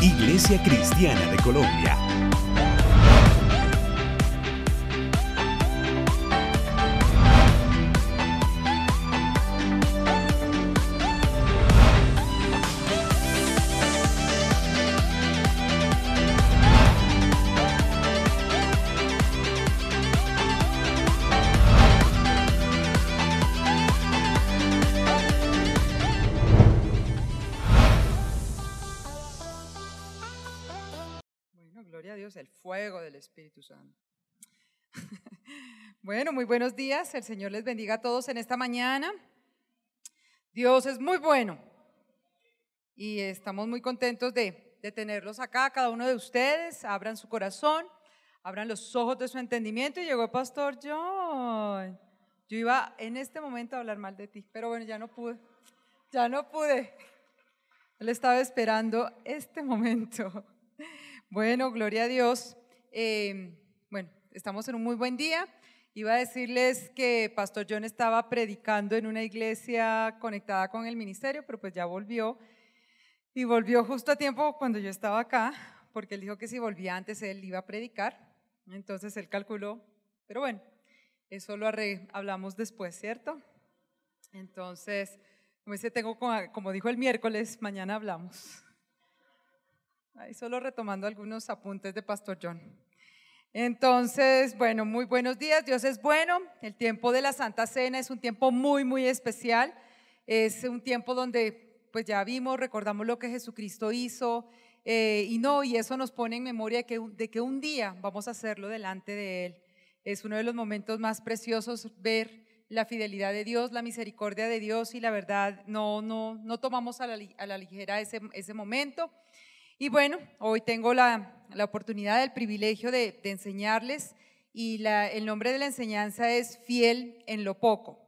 Iglesia Cristiana de Colombia. Espíritu Santo. bueno, muy buenos días. El Señor les bendiga a todos en esta mañana. Dios es muy bueno y estamos muy contentos de, tenerlos acá, cada uno de ustedes. Abran su corazón, abran los ojos de su entendimiento. Y llegó el pastor John. Yo iba en este momento a hablar mal de ti, pero bueno, ya no pude. Ya no pude. Él estaba esperando este momento. Bueno, gloria a Dios. Em, bueno, estamos en un muy buen día. Iba a decirles que Pastor John estaba predicando en una iglesia conectada con el ministerio, pero pues ya volvió. Y volvió justo a tiempo cuando yo estaba acá, porque él dijo que si volvía antes él iba a predicar. Entonces él calculó, pero bueno, eso lo hablamos después, ¿cierto? Entonces, como, dice, tengo, como dijo el miércoles, mañana hablamos solo retomando algunos apuntes de Pastor John. Entonces, bueno, muy buenos días. Dios es bueno. El tiempo de la Santa Cena es un tiempo muy, muy especial. Es un tiempo donde, pues ya vimos, recordamos lo que Jesucristo hizo. Eh, y no, y eso nos pone en memoria de que, de que un día vamos a hacerlo delante de Él. Es uno de los momentos más preciosos ver la fidelidad de Dios, la misericordia de Dios y la verdad, no, no, no tomamos a la, a la ligera ese, ese momento. Y bueno, hoy tengo la, oportunidad, el privilegio de, enseñarles y el nombre de la enseñanza es Fiel en lo poco.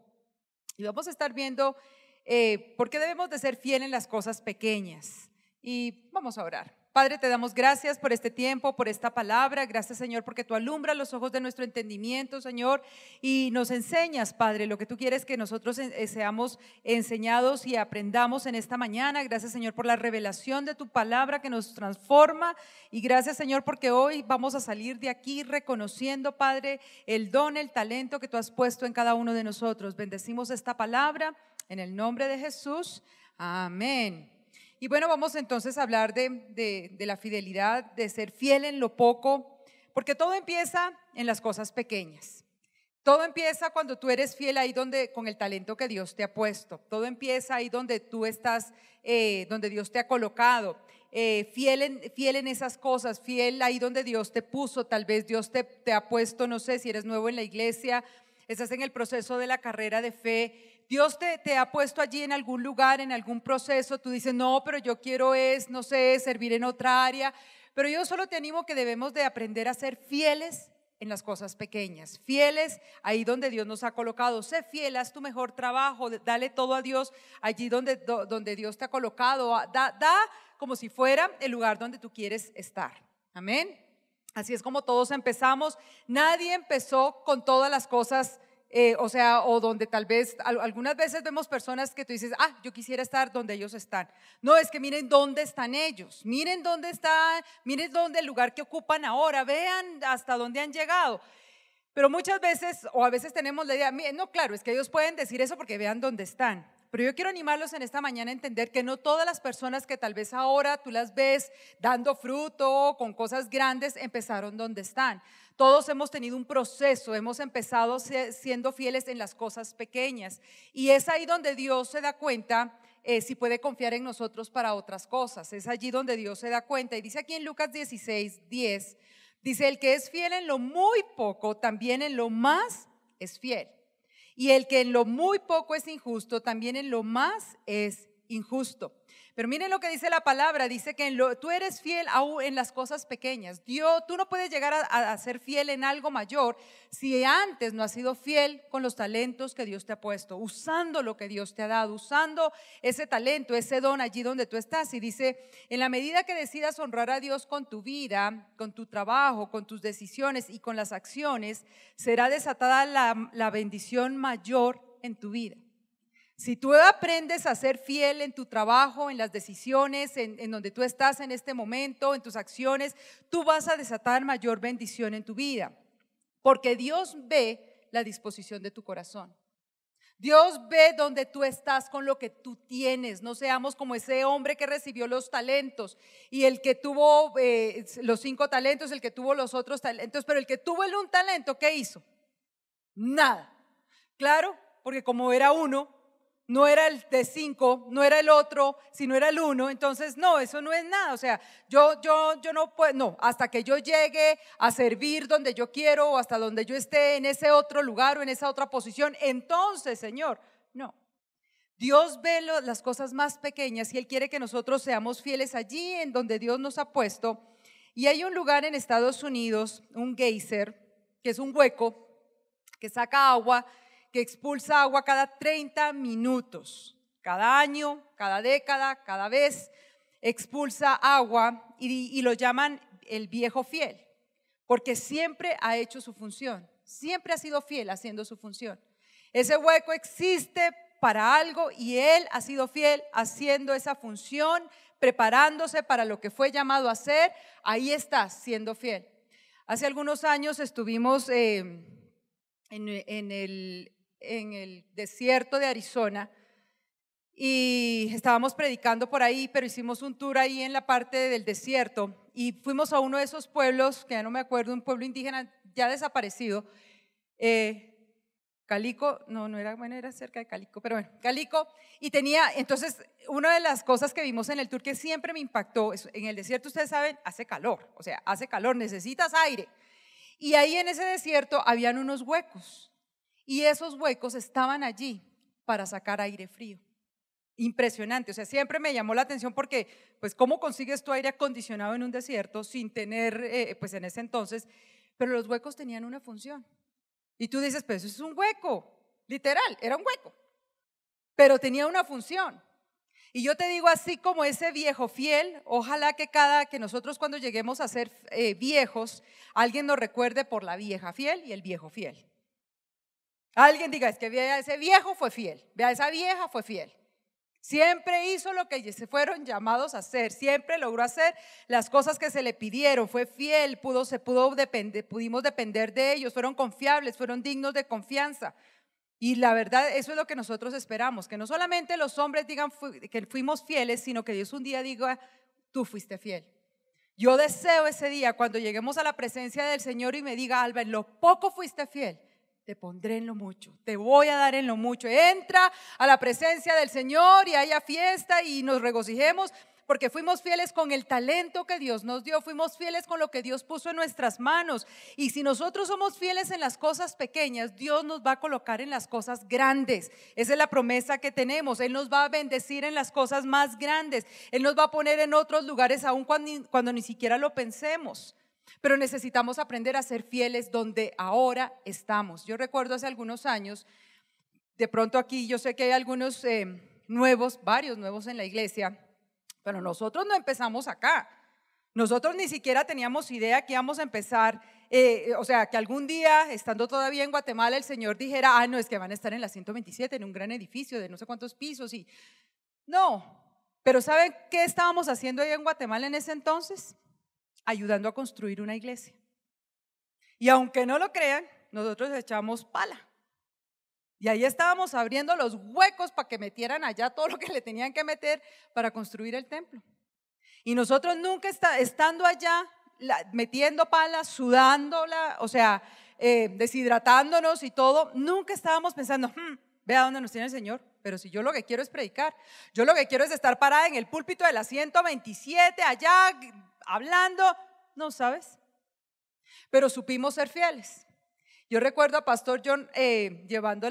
Y vamos a estar viendo eh, por qué debemos de ser fiel en las cosas pequeñas. Y vamos a orar. Padre, te damos gracias por este tiempo, por esta palabra. Gracias, Señor, porque tú alumbras los ojos de nuestro entendimiento, Señor, y nos enseñas, Padre, lo que tú quieres que nosotros eh, eh, seamos enseñados y aprendamos en esta mañana. Gracias, Señor, por la revelación de tu palabra que nos transforma. Y gracias, Señor, porque hoy vamos a salir de aquí reconociendo, Padre, el don, el talento que tú has puesto en cada uno de nosotros. Bendecimos esta palabra en el nombre de Jesús. Amén. Y bueno, vamos entonces a hablar de, la fidelidad, de ser fiel en lo poco, porque todo empieza en las cosas pequeñas. Todo empieza cuando tú eres fiel ahí donde, con el talento que Dios te ha puesto. Todo empieza ahí donde tú estás, eh, donde Dios te ha colocado. Eh, fiel, en, fiel en esas cosas, fiel ahí donde Dios te puso. Tal vez Dios te, te ha puesto, no sé, si eres nuevo en la iglesia, estás en el proceso de la carrera de fe, Dios te, ha puesto allí en algún lugar, en algún proceso, tú dices, no, pero yo quiero es, no sé, servir en otra área, pero yo solo te animo que debemos de aprender a ser fieles en las cosas pequeñas, fieles ahí donde Dios nos ha colocado. Sé fiel, haz tu mejor trabajo, dale todo a Dios allí donde, donde Dios te ha colocado, ah, da, da como si fuera el lugar donde tú quieres estar. Amén. Así es como todos empezamos. Nadie empezó con todas las cosas eh, o sea, o donde tal vez algunas veces vemos personas que tú dices, ah, yo quisiera estar donde ellos están. No, es que miren dónde están ellos, miren dónde están, miren dónde el lugar que ocupan ahora, vean hasta dónde han llegado. Pero muchas veces, o a veces tenemos la idea, no, claro, es que ellos pueden decir eso porque vean dónde están. Pero yo quiero animarlos en esta mañana a entender que no todas las personas que tal vez ahora tú las ves dando fruto, con cosas grandes, empezaron donde están. Todos hemos tenido un proceso, hemos empezado siendo fieles en las cosas pequeñas. Y es ahí donde Dios se da cuenta eh, si puede confiar en nosotros para otras cosas. Es allí donde Dios se da cuenta. Y dice aquí en Lucas 16, 10, dice, el que es fiel en lo muy poco, también en lo más es fiel. Y el que en lo muy poco es injusto, también en lo más es injusto. Pero miren lo que dice la palabra, dice que tú eres fiel aún en las cosas pequeñas. tú no puedes llegar a, ser fiel en algo mayor si antes no has sido fiel con los talentos que Dios te ha puesto, usando lo que Dios te ha dado, usando ese talento, ese don allí donde tú estás. Y dice, en la medida que decidas honrar a Dios con tu vida, con tu trabajo, con tus decisiones y con las acciones, será desatada la, la bendición mayor en tu vida. Si tú aprendes a ser fiel en tu trabajo, en las decisiones, en, donde tú estás en este momento, en tus acciones, tú vas a desatar mayor bendición en tu vida, porque Dios ve la disposición de tu corazón. Dios ve donde tú estás con lo que tú tienes. No seamos como ese hombre que recibió los talentos y el que tuvo eh, los cinco talentos, el que tuvo los otros talentos, pero el que tuvo el un talento, ¿qué hizo? Nada. Claro, porque como era uno, no era el de cinco, no era el otro, sino era el uno, entonces no, eso no es nada, o sea, yo, yo, yo no puedo, no, hasta que yo llegue a servir donde yo quiero o hasta donde yo esté en ese otro lugar o en esa otra posición, entonces, Señor, no. Dios ve las cosas más pequeñas y Él quiere que nosotros seamos fieles allí en donde Dios nos ha puesto. Y hay un lugar en Estados Unidos, un geyser, que es un hueco que saca agua que expulsa agua cada 30 minutos. Cada año, cada década, cada vez expulsa agua y, lo llaman el viejo fiel, porque siempre ha hecho su función, siempre ha sido fiel haciendo su función. Ese hueco existe para algo y Él ha sido fiel haciendo esa función, preparándose para lo que fue llamado a hacer. Ahí está, siendo fiel. Hace algunos años estuvimos eh, en, el, en el desierto de Arizona y estábamos predicando por ahí, pero hicimos un tour ahí en la parte del desierto y fuimos a uno de esos pueblos, que ya no me acuerdo, un pueblo indígena ya desaparecido. Eh, Calico, no, no era bueno, era cerca de Calico, pero bueno, Calico. Y tenía, entonces, una de las cosas que vimos en el tour que siempre me impactó, en el desierto ustedes saben, hace calor, o sea, hace calor, necesitas aire. Y ahí en ese desierto habían unos huecos. Y esos huecos estaban allí para sacar aire frío. Impresionante, o sea, siempre me llamó la atención porque, pues, ¿cómo consigues tu aire acondicionado en un desierto sin tener, eh, pues, en ese entonces? Pero los huecos tenían una función. Y tú dices, pero eso es un hueco, literal, era un hueco, pero tenía una función. Y yo te digo así como ese viejo fiel, ojalá que cada que nosotros cuando lleguemos a ser eh, viejos, alguien nos recuerde por la vieja fiel y el viejo fiel. Alguien diga, es que vea ese viejo fue fiel, vea esa vieja fue fiel. Siempre hizo lo que se fueron llamados a hacer, siempre logró hacer las cosas que se le pidieron, fue fiel, se pudo pudimos depender de ellos, fueron confiables, fueron dignos de confianza. Y la verdad, eso es lo que nosotros esperamos, que no solamente los hombres digan que fuimos fieles, sino que Dios un día diga, tú fuiste fiel. Yo deseo ese día cuando lleguemos a la presencia del Señor y me diga, Álvaro, lo poco fuiste fiel, te pondré en lo mucho, te voy a dar en lo mucho. Entra a la presencia del Señor y haya fiesta y nos regocijemos porque fuimos fieles con el talento que Dios nos dio, fuimos fieles con lo que Dios puso en nuestras manos. Y si nosotros somos fieles en las cosas pequeñas, Dios nos va a colocar en las cosas grandes. Esa es la promesa que tenemos. Él nos va a bendecir en las cosas más grandes. Él nos va a poner en otros lugares aún cuando, cuando ni siquiera lo pensemos. Pero necesitamos aprender a ser fieles donde ahora estamos. Yo recuerdo hace algunos años, de pronto aquí yo sé que hay algunos eh, nuevos, varios nuevos en la iglesia, pero nosotros no empezamos acá. Nosotros ni siquiera teníamos idea que íbamos a empezar, eh, o sea, que algún día, estando todavía en Guatemala, el Señor dijera, ah, no, es que van a estar en la 127, en un gran edificio de no sé cuántos pisos. Y no, pero ¿saben qué estábamos haciendo ahí en Guatemala en ese entonces? ayudando a construir una iglesia. Y aunque no lo crean, nosotros echamos pala. Y ahí estábamos abriendo los huecos para que metieran allá todo lo que le tenían que meter para construir el templo. Y nosotros nunca está, estando allá, metiendo pala sudándola, o sea, eh, deshidratándonos y todo, nunca estábamos pensando, hmm, vea dónde nos tiene el Señor pero si yo lo que quiero es predicar, yo lo que quiero es estar parada en el púlpito de la 127, allá hablando, no sabes. Pero supimos ser fieles. Yo recuerdo a Pastor John eh, llevando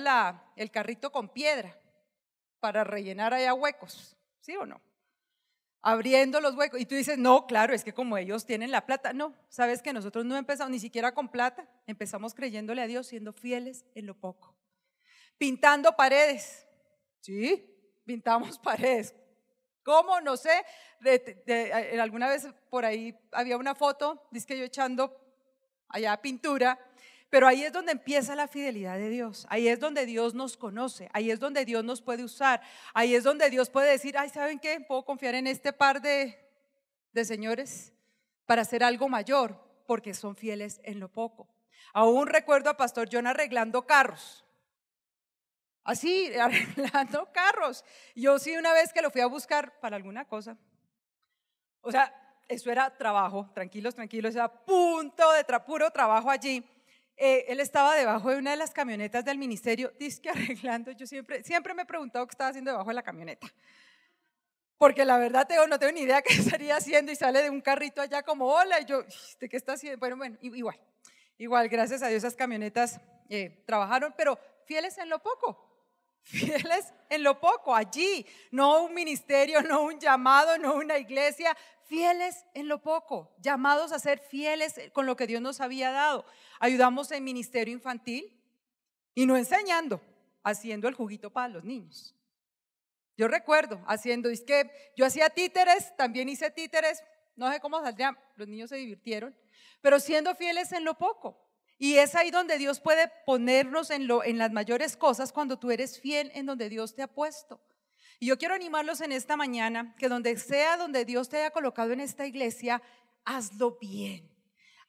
el carrito con piedra para rellenar allá huecos, ¿sí o no? Abriendo los huecos. Y tú dices, no, claro, es que como ellos tienen la plata. No, sabes que nosotros no empezamos ni siquiera con plata, empezamos creyéndole a Dios, siendo fieles en lo poco. Pintando paredes, Sí, pintamos paredes. ¿Cómo? No sé. De, eh, alguna vez por ahí había una foto, dice que yo echando allá pintura, pero ahí es donde empieza la fidelidad de Dios. Ahí es donde Dios nos conoce. Ahí es donde Dios nos puede usar. Ahí es donde Dios puede decir, ay, ¿saben qué? Puedo confiar en este par de señores para hacer algo mayor, porque son fieles en lo poco. Aún recuerdo a Pastor John arreglando carros así, arreglando carros. Yo sí una vez que lo fui a buscar para alguna cosa. O sea, eso era trabajo, tranquilos, tranquilos, era punto de trapuro puro trabajo allí. Eh, él estaba debajo de una de las camionetas del ministerio, que arreglando. Yo siempre, siempre me he preguntado qué estaba haciendo debajo de la camioneta. Porque la verdad tengo, no tengo ni idea qué estaría haciendo y sale de un carrito allá como, hola, y yo, ¿de qué está haciendo? Bueno, bueno, igual, igual, gracias a Dios esas camionetas eh, trabajaron, pero fieles en lo poco, Fieles en lo poco, allí, no un ministerio, no un llamado, no una iglesia, fieles en lo poco, llamados a ser fieles con lo que Dios nos había dado. Ayudamos en ministerio infantil y no enseñando, haciendo el juguito para los niños. Yo recuerdo haciendo, es que yo hacía títeres, también hice títeres, no sé cómo saldrían, los niños se divirtieron, pero siendo fieles en lo poco. Y es ahí donde Dios puede ponernos en, lo, en las mayores cosas cuando tú eres fiel en donde Dios te ha puesto. Y yo quiero animarlos en esta mañana, que donde sea donde Dios te haya colocado en esta iglesia, hazlo bien.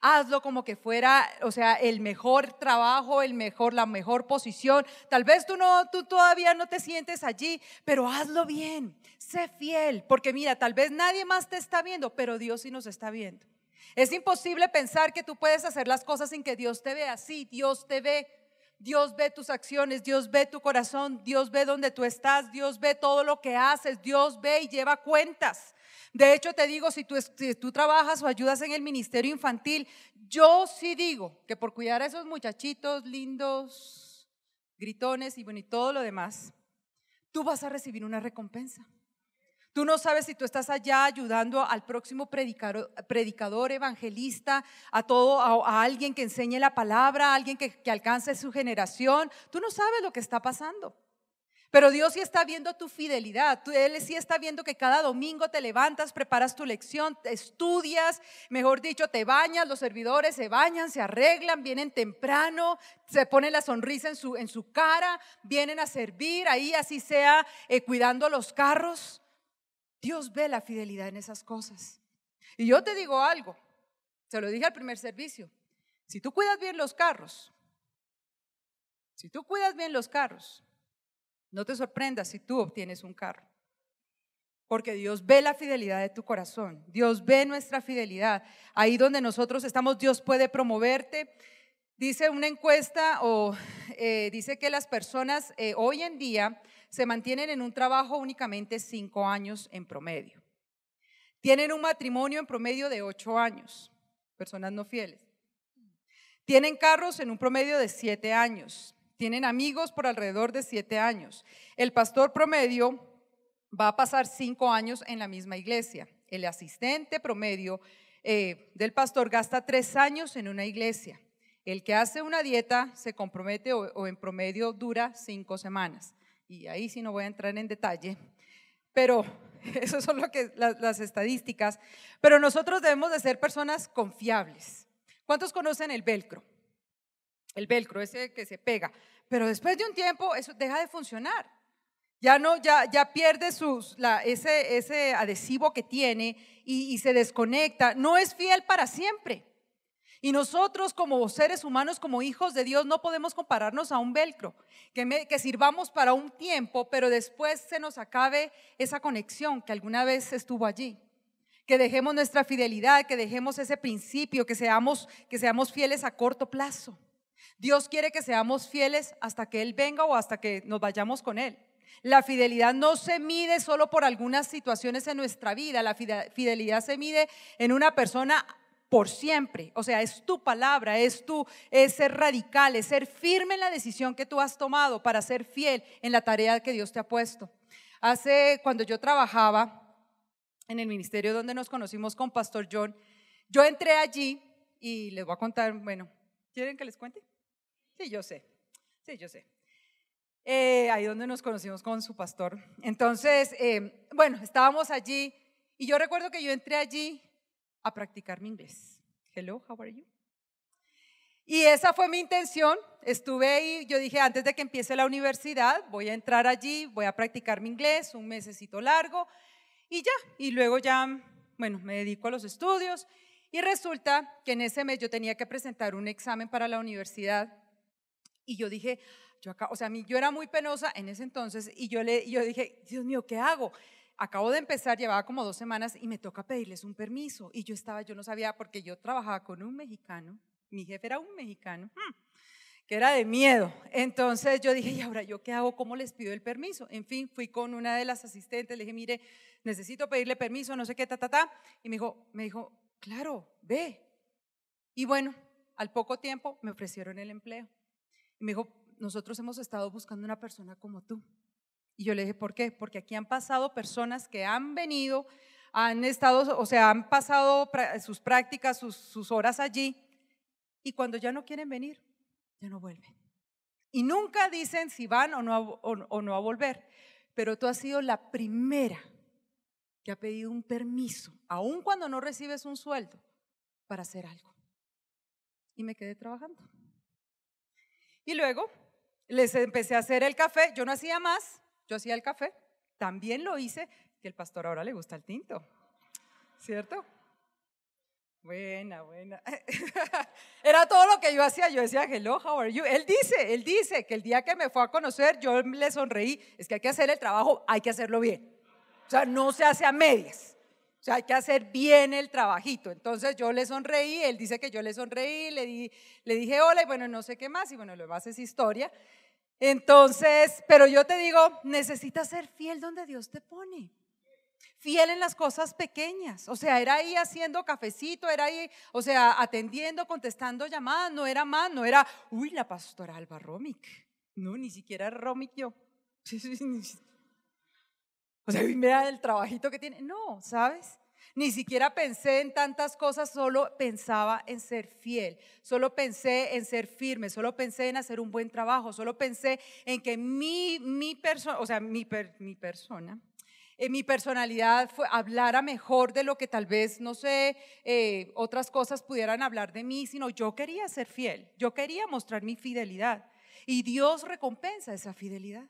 Hazlo como que fuera, o sea, el mejor trabajo, el mejor, la mejor posición. Tal vez tú no, tú todavía no te sientes allí, pero hazlo bien. Sé fiel, porque mira, tal vez nadie más te está viendo, pero Dios sí nos está viendo. Es imposible pensar que tú puedes hacer las cosas sin que Dios te vea. Sí, Dios te ve. Dios ve tus acciones, Dios ve tu corazón, Dios ve donde tú estás, Dios ve todo lo que haces, Dios ve y lleva cuentas. De hecho, te digo, si tú, trabajas o ayudas en el ministerio infantil, yo sí digo que por cuidar a esos muchachitos lindos, gritones y bueno, y todo lo demás, tú vas a recibir una recompensa. Tú no sabes si tú estás allá ayudando al próximo predicador, evangelista, a todo, a, alguien que enseñe la palabra, a alguien que, alcance su generación. Tú no sabes lo que está pasando. Pero Dios sí está viendo tu fidelidad. Él sí está viendo que cada domingo te levantas, preparas tu lección, estudias, mejor dicho, te bañas, los servidores se bañan, se arreglan, vienen temprano, se ponen la sonrisa en su, en su cara, vienen a servir ahí, así sea, eh, cuidando los carros. Dios ve la fidelidad en esas cosas. Y yo te digo algo, se lo dije al primer servicio, si tú cuidas bien los carros, si tú cuidas bien los carros, no te sorprendas si tú obtienes un carro. Porque Dios ve la fidelidad de tu corazón, Dios ve nuestra fidelidad. Ahí donde nosotros estamos, Dios puede promoverte. Dice una encuesta o eh, dice que las personas eh, hoy en día se mantienen en un trabajo únicamente cinco años en promedio. Tienen un matrimonio en promedio de ocho años, personas no fieles. Tienen carros en un promedio de siete años. Tienen amigos por alrededor de siete años. El pastor promedio va a pasar cinco años en la misma iglesia. El asistente promedio eh, del pastor gasta tres años en una iglesia. El que hace una dieta se compromete o en promedio dura cinco semanas y ahí sí no voy a entrar en detalle, pero esas son lo que, las, estadísticas, pero nosotros debemos de ser personas confiables. ¿Cuántos conocen el velcro? El velcro, ese que se pega, pero después de un tiempo eso deja de funcionar. Ya no, ya, ya pierde sus, ese, adhesivo que tiene y se desconecta. No es fiel para siempre. Y nosotros como seres humanos, como hijos de Dios, no podemos compararnos a un velcro, que, sirvamos para un tiempo, pero después se nos acabe esa conexión que alguna vez estuvo allí. Que dejemos nuestra fidelidad, que dejemos ese principio, que seamos, que seamos fieles a corto plazo. Dios quiere que seamos fieles hasta que Él venga o hasta que nos vayamos con Él. La fidelidad no se mide solo por algunas situaciones en nuestra vida, la fidelidad se mide en una persona por siempre. O sea, es tu palabra, es tu es ser radical, es ser firme en la decisión que tú has tomado para ser fiel en la tarea que Dios te ha puesto. Hace cuando yo trabajaba en el ministerio donde nos conocimos con Pastor John, yo entré allí y les voy a contar, bueno, ¿quieren que les cuente? Sí, yo sé. Sí, yo sé. Eh, ahí donde nos conocimos con su pastor. Entonces, eh, bueno, estábamos allí y yo recuerdo que yo entré allí a practicar mi inglés. Hello, how are you? Y esa fue mi intención. Estuve ahí, yo dije, antes de que empiece la universidad, voy a entrar allí, voy a practicar mi inglés, un mesecito largo, y ya. Y luego ya, bueno, me dedico a los estudios. Y resulta que en ese mes yo tenía que presentar un examen para la universidad. Y yo dije, yo acá, o sea, yo era muy penosa en ese entonces, y yo, le, yo dije, Dios mío, ¿qué hago? acabo de empezar, llevaba como dos semanas y me toca pedirles un permiso. Y yo estaba, yo no sabía, porque yo trabajaba con un mexicano, mi jefe era un mexicano, hmm, que era de miedo. Entonces yo dije, ¿y ahora yo qué hago? ¿Cómo les pido el permiso? En fin, fui con una de las asistentes, le dije, mire, necesito pedirle permiso, no sé qué, ta, ta, ta. Y me dijo, me dijo, claro, ve. Y bueno, al poco tiempo me ofrecieron el empleo. Y me dijo, nosotros hemos estado buscando una persona como tú. Y yo le dije, ¿por qué? Porque aquí han pasado personas que han venido, han estado, o sea, han pasado sus prácticas, sus, horas allí, y cuando ya no quieren venir, ya no vuelven. Y nunca dicen si van o no, a, o no a volver. Pero tú has sido la primera que ha pedido un permiso, aun cuando no recibes un sueldo, para hacer algo. Y me quedé trabajando. Y luego les empecé a hacer el café. Yo no hacía más, yo hacía el café, también lo hice, que el pastor ahora le gusta el tinto, ¿cierto? Buena, buena. Era todo lo que yo hacía. Yo decía, hello, how are you? Él dice, él dice que el día que me fue a conocer, yo le sonreí. Es que hay que hacer el trabajo, hay que hacerlo bien. O sea, no se hace a medias. O sea, hay que hacer bien el trabajito. Entonces yo le sonreí, él dice que yo le sonreí, le, di, le dije hola y bueno, no sé qué más. Y bueno, lo demás es historia. Entonces, pero yo te digo, necesitas ser fiel donde Dios te pone. Fiel en las cosas pequeñas. O sea, era ahí haciendo cafecito, era ahí, o sea, atendiendo, contestando llamadas, no era más, no era, uy, la pastora Alba Romic. No, ni siquiera Romic yo. O sea, mira el trabajito que tiene. No, ¿sabes? Ni siquiera pensé en tantas cosas, solo pensaba en ser fiel, solo pensé en ser firme, solo pensé en hacer un buen trabajo, solo pensé en que mi, persona, o sea, mi, mi persona, en eh, mi personalidad fue, hablara mejor de lo que tal vez, no sé, eh, otras cosas pudieran hablar de mí, sino yo quería ser fiel, yo quería mostrar mi fidelidad. Y Dios recompensa esa fidelidad.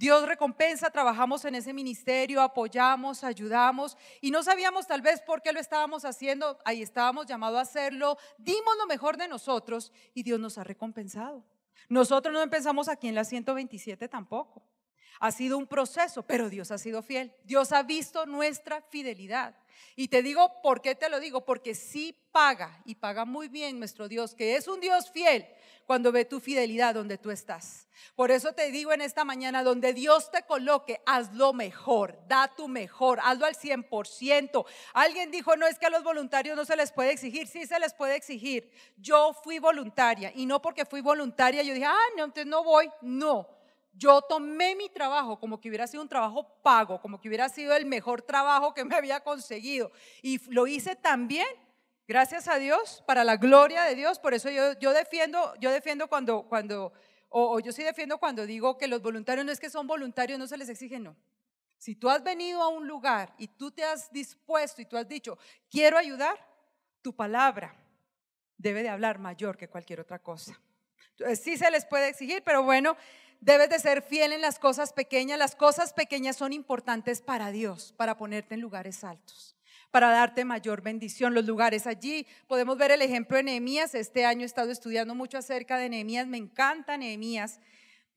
Dios recompensa, trabajamos en ese ministerio, apoyamos, ayudamos y no sabíamos tal vez por qué lo estábamos haciendo, ahí estábamos llamados a hacerlo, dimos lo mejor de nosotros y Dios nos ha recompensado. Nosotros no empezamos aquí en la 127 tampoco. Ha sido un proceso, pero Dios ha sido fiel. Dios ha visto nuestra fidelidad. Y te digo, ¿por qué te lo digo? Porque sí paga y paga muy bien nuestro Dios, que es un Dios fiel cuando ve tu fidelidad donde tú estás. Por eso te digo en esta mañana, donde Dios te coloque, haz lo mejor, da tu mejor, hazlo al 100%. Alguien dijo, no es que a los voluntarios no se les puede exigir, sí se les puede exigir. Yo fui voluntaria y no porque fui voluntaria, yo dije, ah, no, entonces no voy, no yo tomé mi trabajo como que hubiera sido un trabajo pago, como que hubiera sido el mejor trabajo que me había conseguido. Y lo hice también, gracias a Dios, para la gloria de Dios. Por eso yo, yo defiendo, yo defiendo cuando, cuando o, yo sí defiendo cuando digo que los voluntarios no es que son voluntarios, no se les exige, no. Si tú has venido a un lugar y tú te has dispuesto y tú has dicho, quiero ayudar, tu palabra debe de hablar mayor que cualquier otra cosa. Sí se les puede exigir, pero bueno, debes de ser fiel en las cosas pequeñas. Las cosas pequeñas son importantes para Dios, para ponerte en lugares altos para darte mayor bendición. Los lugares allí, podemos ver el ejemplo de Nehemías. Este año he estado estudiando mucho acerca de Nehemías, me encanta Nehemías.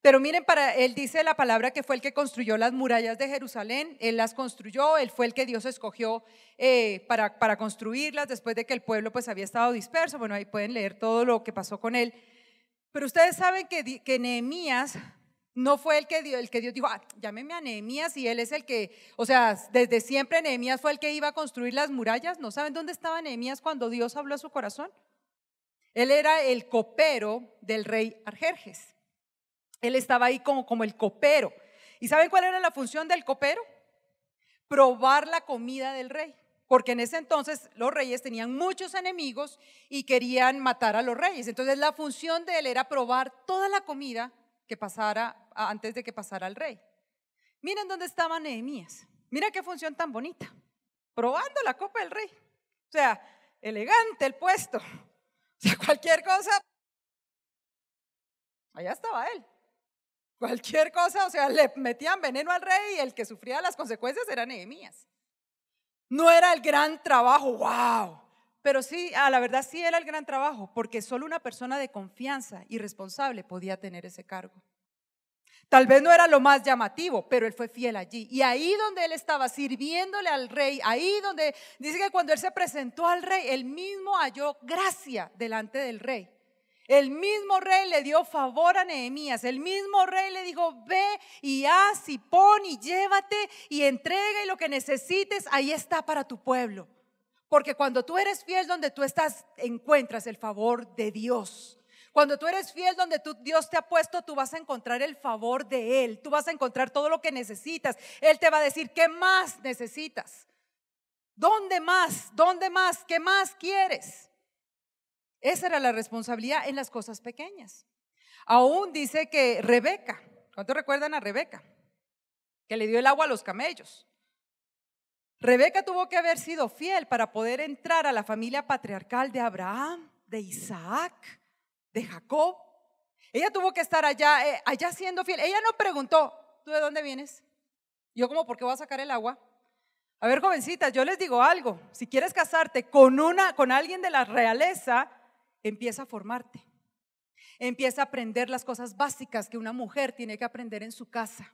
Pero miren, para él dice la palabra que fue el que construyó las murallas de Jerusalén, él las construyó, él fue el que Dios escogió eh, para, para construirlas después de que el pueblo pues había estado disperso. Bueno, ahí pueden leer todo lo que pasó con él. Pero ustedes saben que, que Nehemías no fue el que, el que Dios dijo, ah, llámeme a Nehemías y él es el que, o sea, desde siempre Nehemías fue el que iba a construir las murallas. ¿No saben dónde estaba Nehemías cuando Dios habló a su corazón? Él era el copero del rey Arjerjes. Él estaba ahí como, como el copero. ¿Y saben cuál era la función del copero? Probar la comida del rey porque en ese entonces los reyes tenían muchos enemigos y querían matar a los reyes. Entonces la función de él era probar toda la comida que pasara antes de que pasara al rey. Miren dónde estaba Nehemías. Mira qué función tan bonita. Probando la copa del rey. O sea, elegante el puesto. O sea, cualquier cosa. Allá estaba él. Cualquier cosa, o sea, le metían veneno al rey y el que sufría las consecuencias era Nehemías. No era el gran trabajo, wow. Pero sí, a ah, la verdad sí era el gran trabajo, porque solo una persona de confianza y responsable podía tener ese cargo. Tal vez no era lo más llamativo, pero él fue fiel allí. Y ahí donde él estaba sirviéndole al rey, ahí donde dice que cuando él se presentó al rey, él mismo halló gracia delante del rey. El mismo rey le dio favor a Nehemías. El mismo rey le dijo, ve y haz y pon y llévate y entrega y lo que necesites, ahí está para tu pueblo. Porque cuando tú eres fiel donde tú estás, encuentras el favor de Dios. Cuando tú eres fiel donde tú, Dios te ha puesto, tú vas a encontrar el favor de Él. Tú vas a encontrar todo lo que necesitas. Él te va a decir, ¿qué más necesitas? ¿Dónde más? ¿Dónde más? ¿Qué más quieres? Esa era la responsabilidad en las cosas pequeñas. Aún dice que Rebeca, ¿cuántos recuerdan a Rebeca? Que le dio el agua a los camellos. Rebeca tuvo que haber sido fiel para poder entrar a la familia patriarcal de Abraham, de Isaac, de Jacob. Ella tuvo que estar allá, eh, allá siendo fiel. Ella no preguntó, ¿tú de dónde vienes? Yo como, ¿por qué voy a sacar el agua? A ver, jovencita, yo les digo algo. Si quieres casarte con una, con alguien de la realeza, empieza a formarte. Empieza a aprender las cosas básicas que una mujer tiene que aprender en su casa.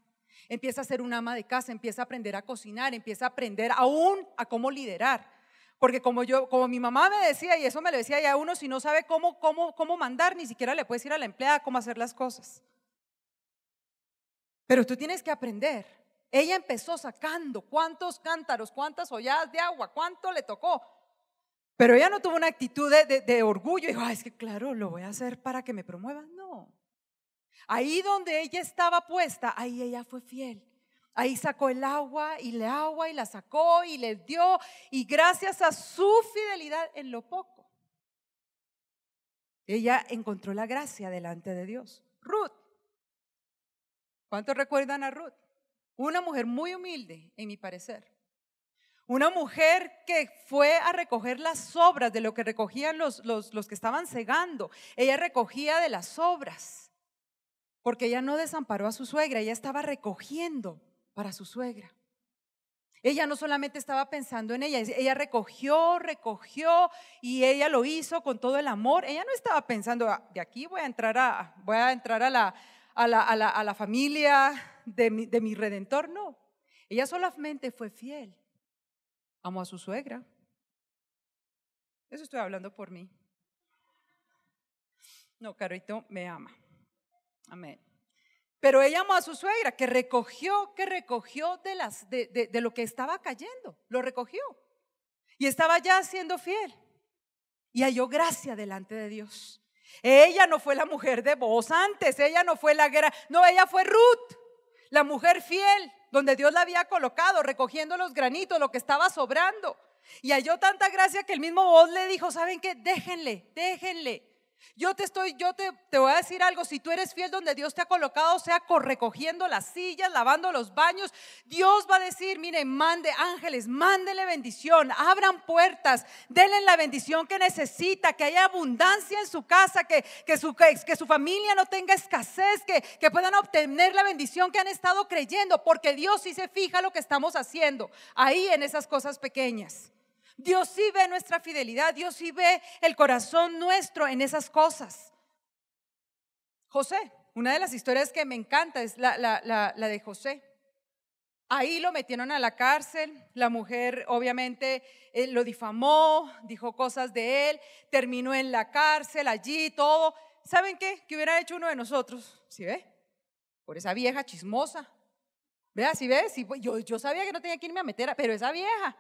Empieza a ser una ama de casa, empieza a aprender a cocinar, empieza a aprender aún a cómo liderar. Porque como yo, como mi mamá me decía, y eso me lo decía ya uno, si no sabe cómo, cómo, cómo mandar, ni siquiera le puedes ir a la empleada cómo hacer las cosas. Pero tú tienes que aprender. Ella empezó sacando cuántos cántaros, cuántas ollas de agua, cuánto le tocó. Pero ella no tuvo una actitud de, orgullo. Dijo, es que claro, lo voy a hacer para que me promuevan. No. Ahí donde ella estaba puesta, ahí ella fue fiel. Ahí sacó el agua y le agua y la sacó y le dio. Y gracias a su fidelidad en lo poco, ella encontró la gracia delante de Dios. Ruth. ¿Cuántos recuerdan a Ruth? Una mujer muy humilde, en mi parecer una mujer que fue a recoger las sobras de lo que recogían los, que estaban cegando. Ella recogía de las sobras porque ella no desamparó a su suegra, ella estaba recogiendo para su suegra. Ella no solamente estaba pensando en ella, ella recogió, recogió y ella lo hizo con todo el amor. Ella no estaba pensando, ah, de aquí voy a entrar a, voy a, entrar a, la, la, la, familia de mi, de mi redentor, no. Ella solamente fue fiel amó a su suegra. Eso estoy hablando por mí. No, Carito me ama. Amén. Pero ella amó a su suegra, que recogió, que recogió de, las, de, de, lo que estaba cayendo, lo recogió. Y estaba ya siendo fiel. Y halló gracia delante de Dios. Ella no fue la mujer de vos antes, ella no fue la guerra, no, ella fue Ruth, la mujer fiel, donde Dios la había colocado, recogiendo los granitos, lo que estaba sobrando. Y halló tanta gracia que el mismo voz le dijo, ¿saben qué? Déjenle, déjenle. Yo te estoy, yo te, voy a decir algo, si tú eres fiel donde Dios te ha colocado, sea recogiendo las sillas, lavando los baños, Dios va a decir, mire, mande ángeles, mándele bendición, abran puertas, denle la bendición que necesita, que haya abundancia en su casa, que, su, que, su familia no tenga escasez, que, que puedan obtener la bendición que han estado creyendo, porque Dios sí se fija lo que estamos haciendo ahí en esas cosas pequeñas. Dios sí ve nuestra fidelidad, Dios sí ve el corazón nuestro en esas cosas. José, una de las historias que me encanta es la, de José. Ahí lo metieron a la cárcel, la mujer obviamente eh, lo difamó, dijo cosas de él, terminó en la cárcel, allí todo. ¿Saben qué? ¿Qué hubiera hecho uno de nosotros? ¿Sí ve? Por esa vieja chismosa. Vea, si ¿Sí ve, pues, yo, yo sabía que no tenía que irme a meter, pero esa vieja.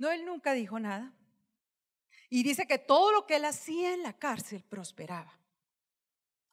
No, él nunca dijo nada. Y dice que todo lo que él hacía en la cárcel prosperaba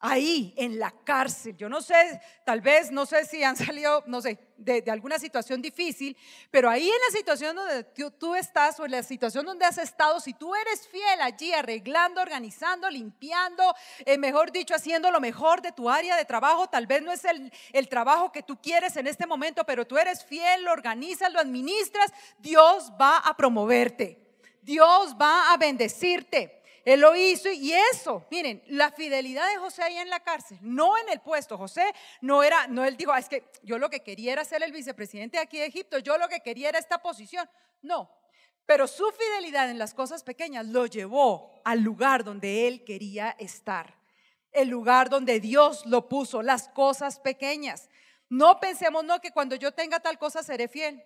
ahí en la cárcel. Yo no sé, tal vez, no sé si han salido, no sé, de, alguna situación difícil, pero ahí en la situación donde tú, estás o en la situación donde has estado, si tú eres fiel allí arreglando, organizando, limpiando, eh, mejor dicho, haciendo lo mejor de tu área de trabajo, tal vez no es el, el trabajo que tú quieres en este momento, pero tú eres fiel, lo organizas, lo administras, Dios va a promoverte. Dios va a bendecirte. Él lo hizo y eso, miren, la fidelidad de José ahí en la cárcel, no en el puesto. José no era, no él dijo, ah, es que yo lo que quería era ser el vicepresidente aquí de Egipto, yo lo que quería era esta posición. No, pero su fidelidad en las cosas pequeñas lo llevó al lugar donde él quería estar, el lugar donde Dios lo puso, las cosas pequeñas. No pensemos, no, que cuando yo tenga tal cosa seré fiel.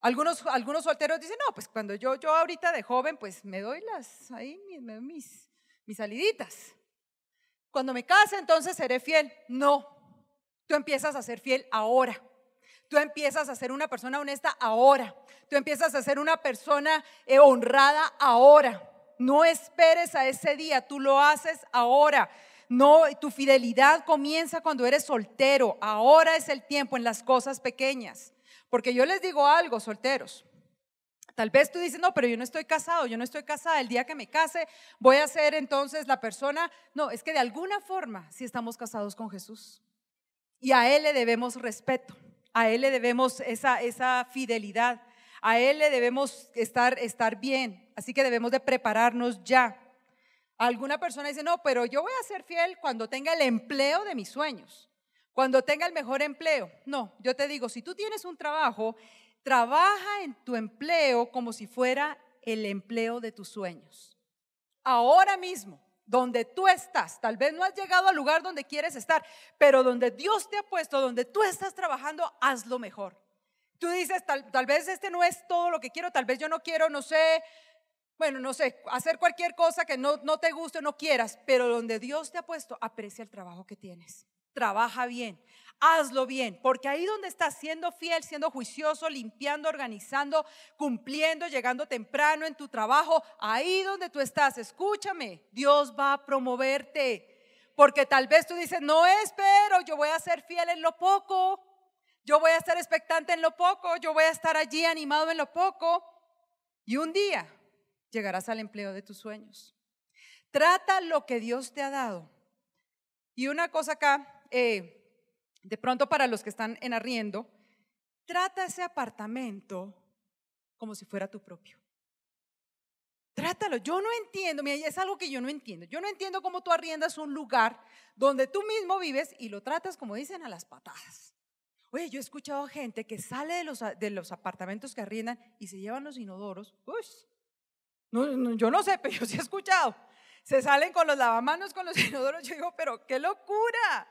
Algunos, algunos solteros dicen, no, pues cuando yo, yo ahorita de joven, pues me doy las, ahí me mis, mis saliditas. Cuando me case, entonces seré fiel. No, tú empiezas a ser fiel ahora. Tú empiezas a ser una persona honesta ahora. Tú empiezas a ser una persona eh, honrada ahora. No esperes a ese día, tú lo haces ahora. No, tu fidelidad comienza cuando eres soltero. Ahora es el tiempo en las cosas pequeñas. Porque yo les digo algo, solteros. Tal vez tú dices, no, pero yo no estoy casado, yo no estoy casada, el día que me case voy a ser entonces la persona. No, es que de alguna forma sí estamos casados con Jesús. Y a Él le debemos respeto, a Él le debemos esa, esa fidelidad, a Él le debemos estar, estar bien. Así que debemos de prepararnos ya. Alguna persona dice, no, pero yo voy a ser fiel cuando tenga el empleo de mis sueños cuando tenga el mejor empleo. No, yo te digo, si tú tienes un trabajo, trabaja en tu empleo como si fuera el empleo de tus sueños. Ahora mismo, donde tú estás, tal vez no has llegado al lugar donde quieres estar, pero donde Dios te ha puesto, donde tú estás trabajando, hazlo mejor. Tú dices, tal, vez este no es todo lo que quiero, tal vez yo no quiero, no sé, bueno, no sé, hacer cualquier cosa que no, no te guste o no quieras, pero donde Dios te ha puesto, aprecia el trabajo que tienes trabaja bien, hazlo bien, porque ahí donde estás siendo fiel, siendo juicioso, limpiando, organizando, cumpliendo, llegando temprano en tu trabajo, ahí donde tú estás, escúchame, Dios va a promoverte. Porque tal vez tú dices, no espero, yo voy a ser fiel en lo poco, yo voy a estar expectante en lo poco, yo voy a estar allí animado en lo poco. Y un día llegarás al empleo de tus sueños. Trata lo que Dios te ha dado. Y una cosa acá eh, de pronto para los que están en arriendo, trata ese apartamento como si fuera tu propio. Trátalo. Yo no entiendo, mira, es algo que yo no entiendo. Yo no entiendo cómo tú arriendas un lugar donde tú mismo vives y lo tratas, como dicen, a las patadas. Oye, yo he escuchado gente que sale de los, apartamentos que arriendan y se llevan los inodoros. Uy, yo no sé, pero yo sí he escuchado. Se salen con los lavamanos, con los inodoros. Yo digo, pero qué locura.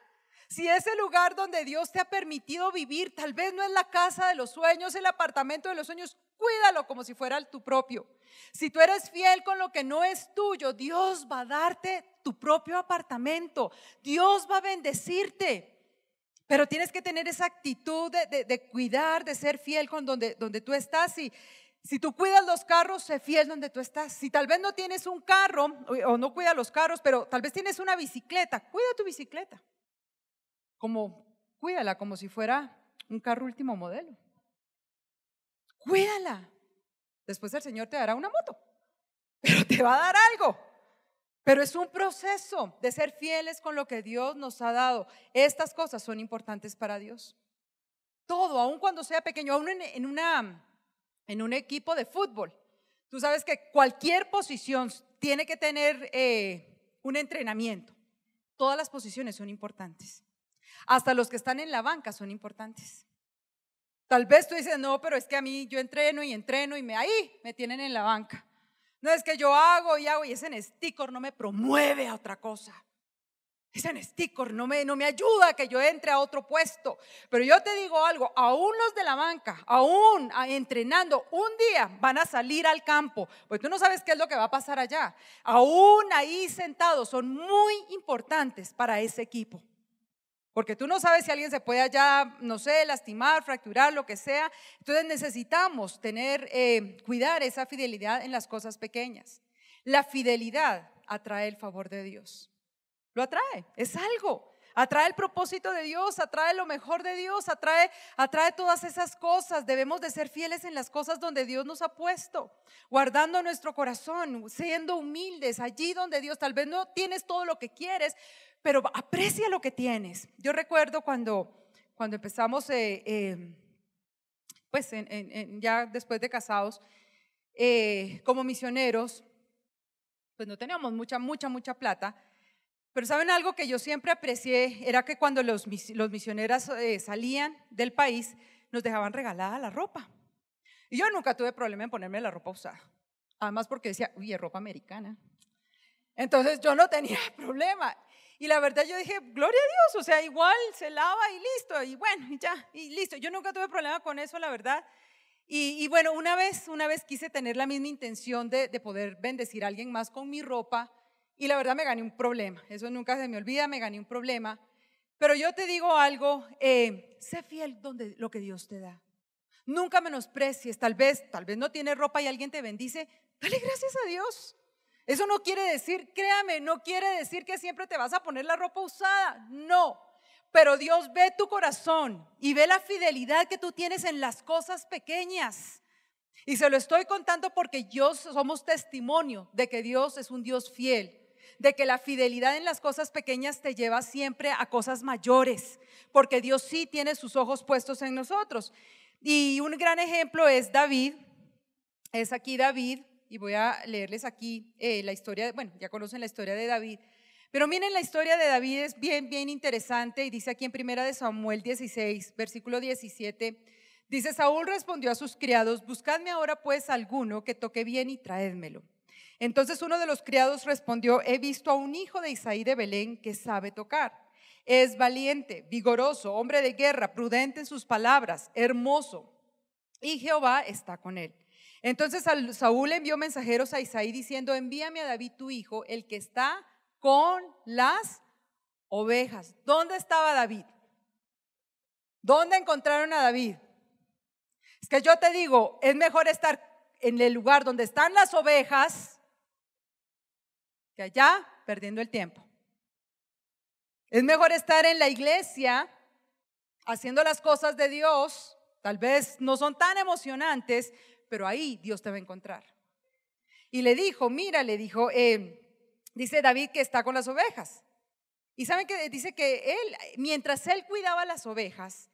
Si ese lugar donde Dios te ha permitido vivir, tal vez no es la casa de los sueños, el apartamento de los sueños, cuídalo como si fuera tu propio. Si tú eres fiel con lo que no es tuyo, Dios va a darte tu propio apartamento. Dios va a bendecirte. Pero tienes que tener esa actitud de, cuidar, de ser fiel con donde, donde tú estás. Y si tú cuidas los carros, sé fiel donde tú estás. Si tal vez no tienes un carro o no cuidas los carros, pero tal vez tienes una bicicleta, cuida tu bicicleta como cuídala como si fuera un carro último modelo. Cuídala. Después el Señor te dará una moto, pero te va a dar algo. Pero es un proceso de ser fieles con lo que Dios nos ha dado. Estas cosas son importantes para Dios. Todo, aun cuando sea pequeño, aun en, una, en un equipo de fútbol. Tú sabes que cualquier posición tiene que tener eh, un entrenamiento. Todas las posiciones son importantes. Hasta los que están en la banca son importantes. Tal vez tú dices, no, pero es que a mí yo entreno y entreno y me ahí me tienen en la banca. No es que yo hago y hago y ese sticker no me promueve a otra cosa. Ese sticker no me, no me ayuda a que yo entre a otro puesto. Pero yo te digo algo, aún los de la banca, aún ah, entrenando, un día van a salir al campo, porque tú no sabes qué es lo que va a pasar allá. Aún ahí sentados son muy importantes para ese equipo. Porque tú no sabes si alguien se puede allá, no sé, lastimar, fracturar, lo que sea. Entonces necesitamos tener, eh, cuidar esa fidelidad en las cosas pequeñas. La fidelidad atrae el favor de Dios. Lo atrae, es algo. Atrae el propósito de Dios, atrae lo mejor de Dios, atrae, atrae todas esas cosas. Debemos de ser fieles en las cosas donde Dios nos ha puesto, guardando nuestro corazón, siendo humildes allí donde Dios tal vez no tienes todo lo que quieres, pero aprecia lo que tienes. Yo recuerdo cuando, cuando empezamos, eh, em, pues ya después de casados, eh, como misioneros, pues no teníamos mucha, mucha, mucha plata. Pero saben algo que yo siempre aprecié, era que cuando los, los misioneros eh, salían del país, nos dejaban regalada la ropa. Y yo nunca tuve problema en ponerme la ropa usada. Además porque decía, uy, es ropa americana. Entonces yo no tenía problema. Y la verdad yo dije, gloria a Dios, o sea, igual se lava y listo, y bueno, y ya, y listo. Yo nunca tuve problema con eso, la verdad. Y, bueno, una vez, una vez quise tener la misma intención de, poder bendecir a alguien más con mi ropa, y la verdad me gané un problema, eso nunca se me olvida, me gané un problema. Pero yo te digo algo, eh, sé fiel donde lo que Dios te da. Nunca menosprecies, tal vez, tal vez no tienes ropa y alguien te bendice, dale gracias a Dios. Eso no quiere decir, créame, no quiere decir que siempre te vas a poner la ropa usada, no. Pero Dios ve tu corazón y ve la fidelidad que tú tienes en las cosas pequeñas. Y se lo estoy contando porque yo somos testimonio de que Dios es un Dios fiel, de que la fidelidad en las cosas pequeñas te lleva siempre a cosas mayores, porque Dios sí tiene sus ojos puestos en nosotros. Y un gran ejemplo es David, es aquí David, y voy a leerles aquí eh, la historia, bueno, ya conocen la historia de David, pero miren la historia de David es bien, bien interesante y dice aquí en primera de Samuel 16, versículo 17, dice, Saúl respondió a sus criados, buscadme ahora pues alguno que toque bien y traédmelo. Entonces uno de los criados respondió, he visto a un hijo de Isaí de Belén que sabe tocar. Es valiente, vigoroso, hombre de guerra, prudente en sus palabras, hermoso. Y Jehová está con él. Entonces Saúl envió mensajeros a Isaí diciendo, envíame a David tu hijo, el que está con las ovejas. ¿Dónde estaba David? ¿Dónde encontraron a David? Es que yo te digo, es mejor estar en el lugar donde están las ovejas que allá perdiendo el tiempo. Es mejor estar en la iglesia haciendo las cosas de Dios, tal vez no son tan emocionantes, pero ahí Dios te va a encontrar. Y le dijo, mira, le dijo, eh, dice David que está con las ovejas. Y saben que dice que él, mientras él cuidaba las ovejas,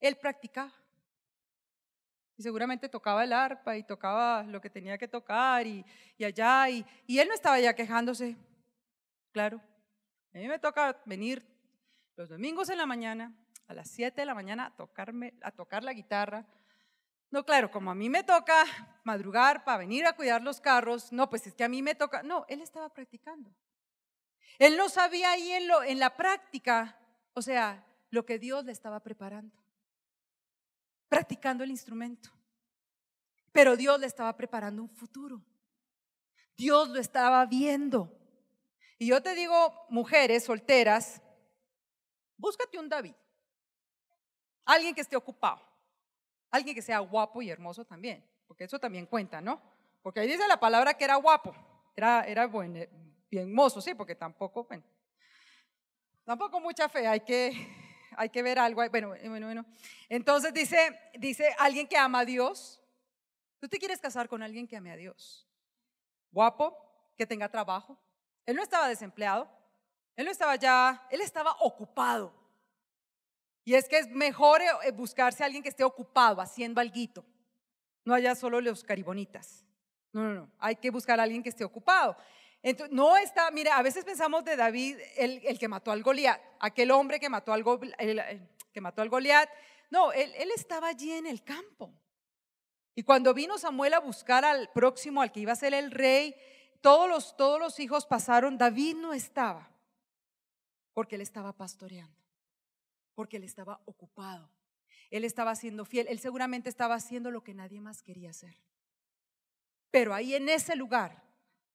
él practicaba. Y seguramente tocaba el arpa y tocaba lo que tenía que tocar y, allá. Y, él no estaba ya quejándose, claro. A mí me toca venir los domingos en la mañana, a las 7 de la mañana, a, tocarme, a tocar la guitarra, no, claro, como a mí me toca madrugar para venir a cuidar los carros, no, pues es que a mí me toca. No, él estaba practicando. Él no sabía ahí en, en la práctica, o sea, lo que Dios le estaba preparando. Practicando el instrumento. Pero Dios le estaba preparando un futuro. Dios lo estaba viendo. Y yo te digo, mujeres solteras, búscate un David. Alguien que esté ocupado. Alguien que sea guapo y hermoso también, porque eso también cuenta, ¿no? Porque ahí dice la palabra que era guapo, era, era eh, bien mozo, sí, porque tampoco, bueno, tampoco mucha fe, hay que, hay que ver algo. Bueno, eh, bueno, bueno. Entonces dice, dice alguien que ama a Dios. Tú te quieres casar con alguien que ame a Dios. Guapo, que tenga trabajo. Él no estaba desempleado. Él no estaba ya, él estaba ocupado. Y es que es mejor eh, eh, buscarse a alguien que esté ocupado haciendo alguito. No haya solo los caribonitas. No, no, no. Hay que buscar a alguien que esté ocupado. Entonces, no está, mira, a veces pensamos de David, el, que mató al Goliat, aquel hombre que mató al, que mató al Goliat. No, él, él estaba allí en el campo. Y cuando vino Samuel a buscar al próximo, al que iba a ser el rey, todos los, todos los hijos pasaron, David no estaba, porque él estaba pastoreando porque él estaba ocupado, él estaba siendo fiel, él seguramente estaba haciendo lo que nadie más quería hacer. Pero ahí en ese lugar,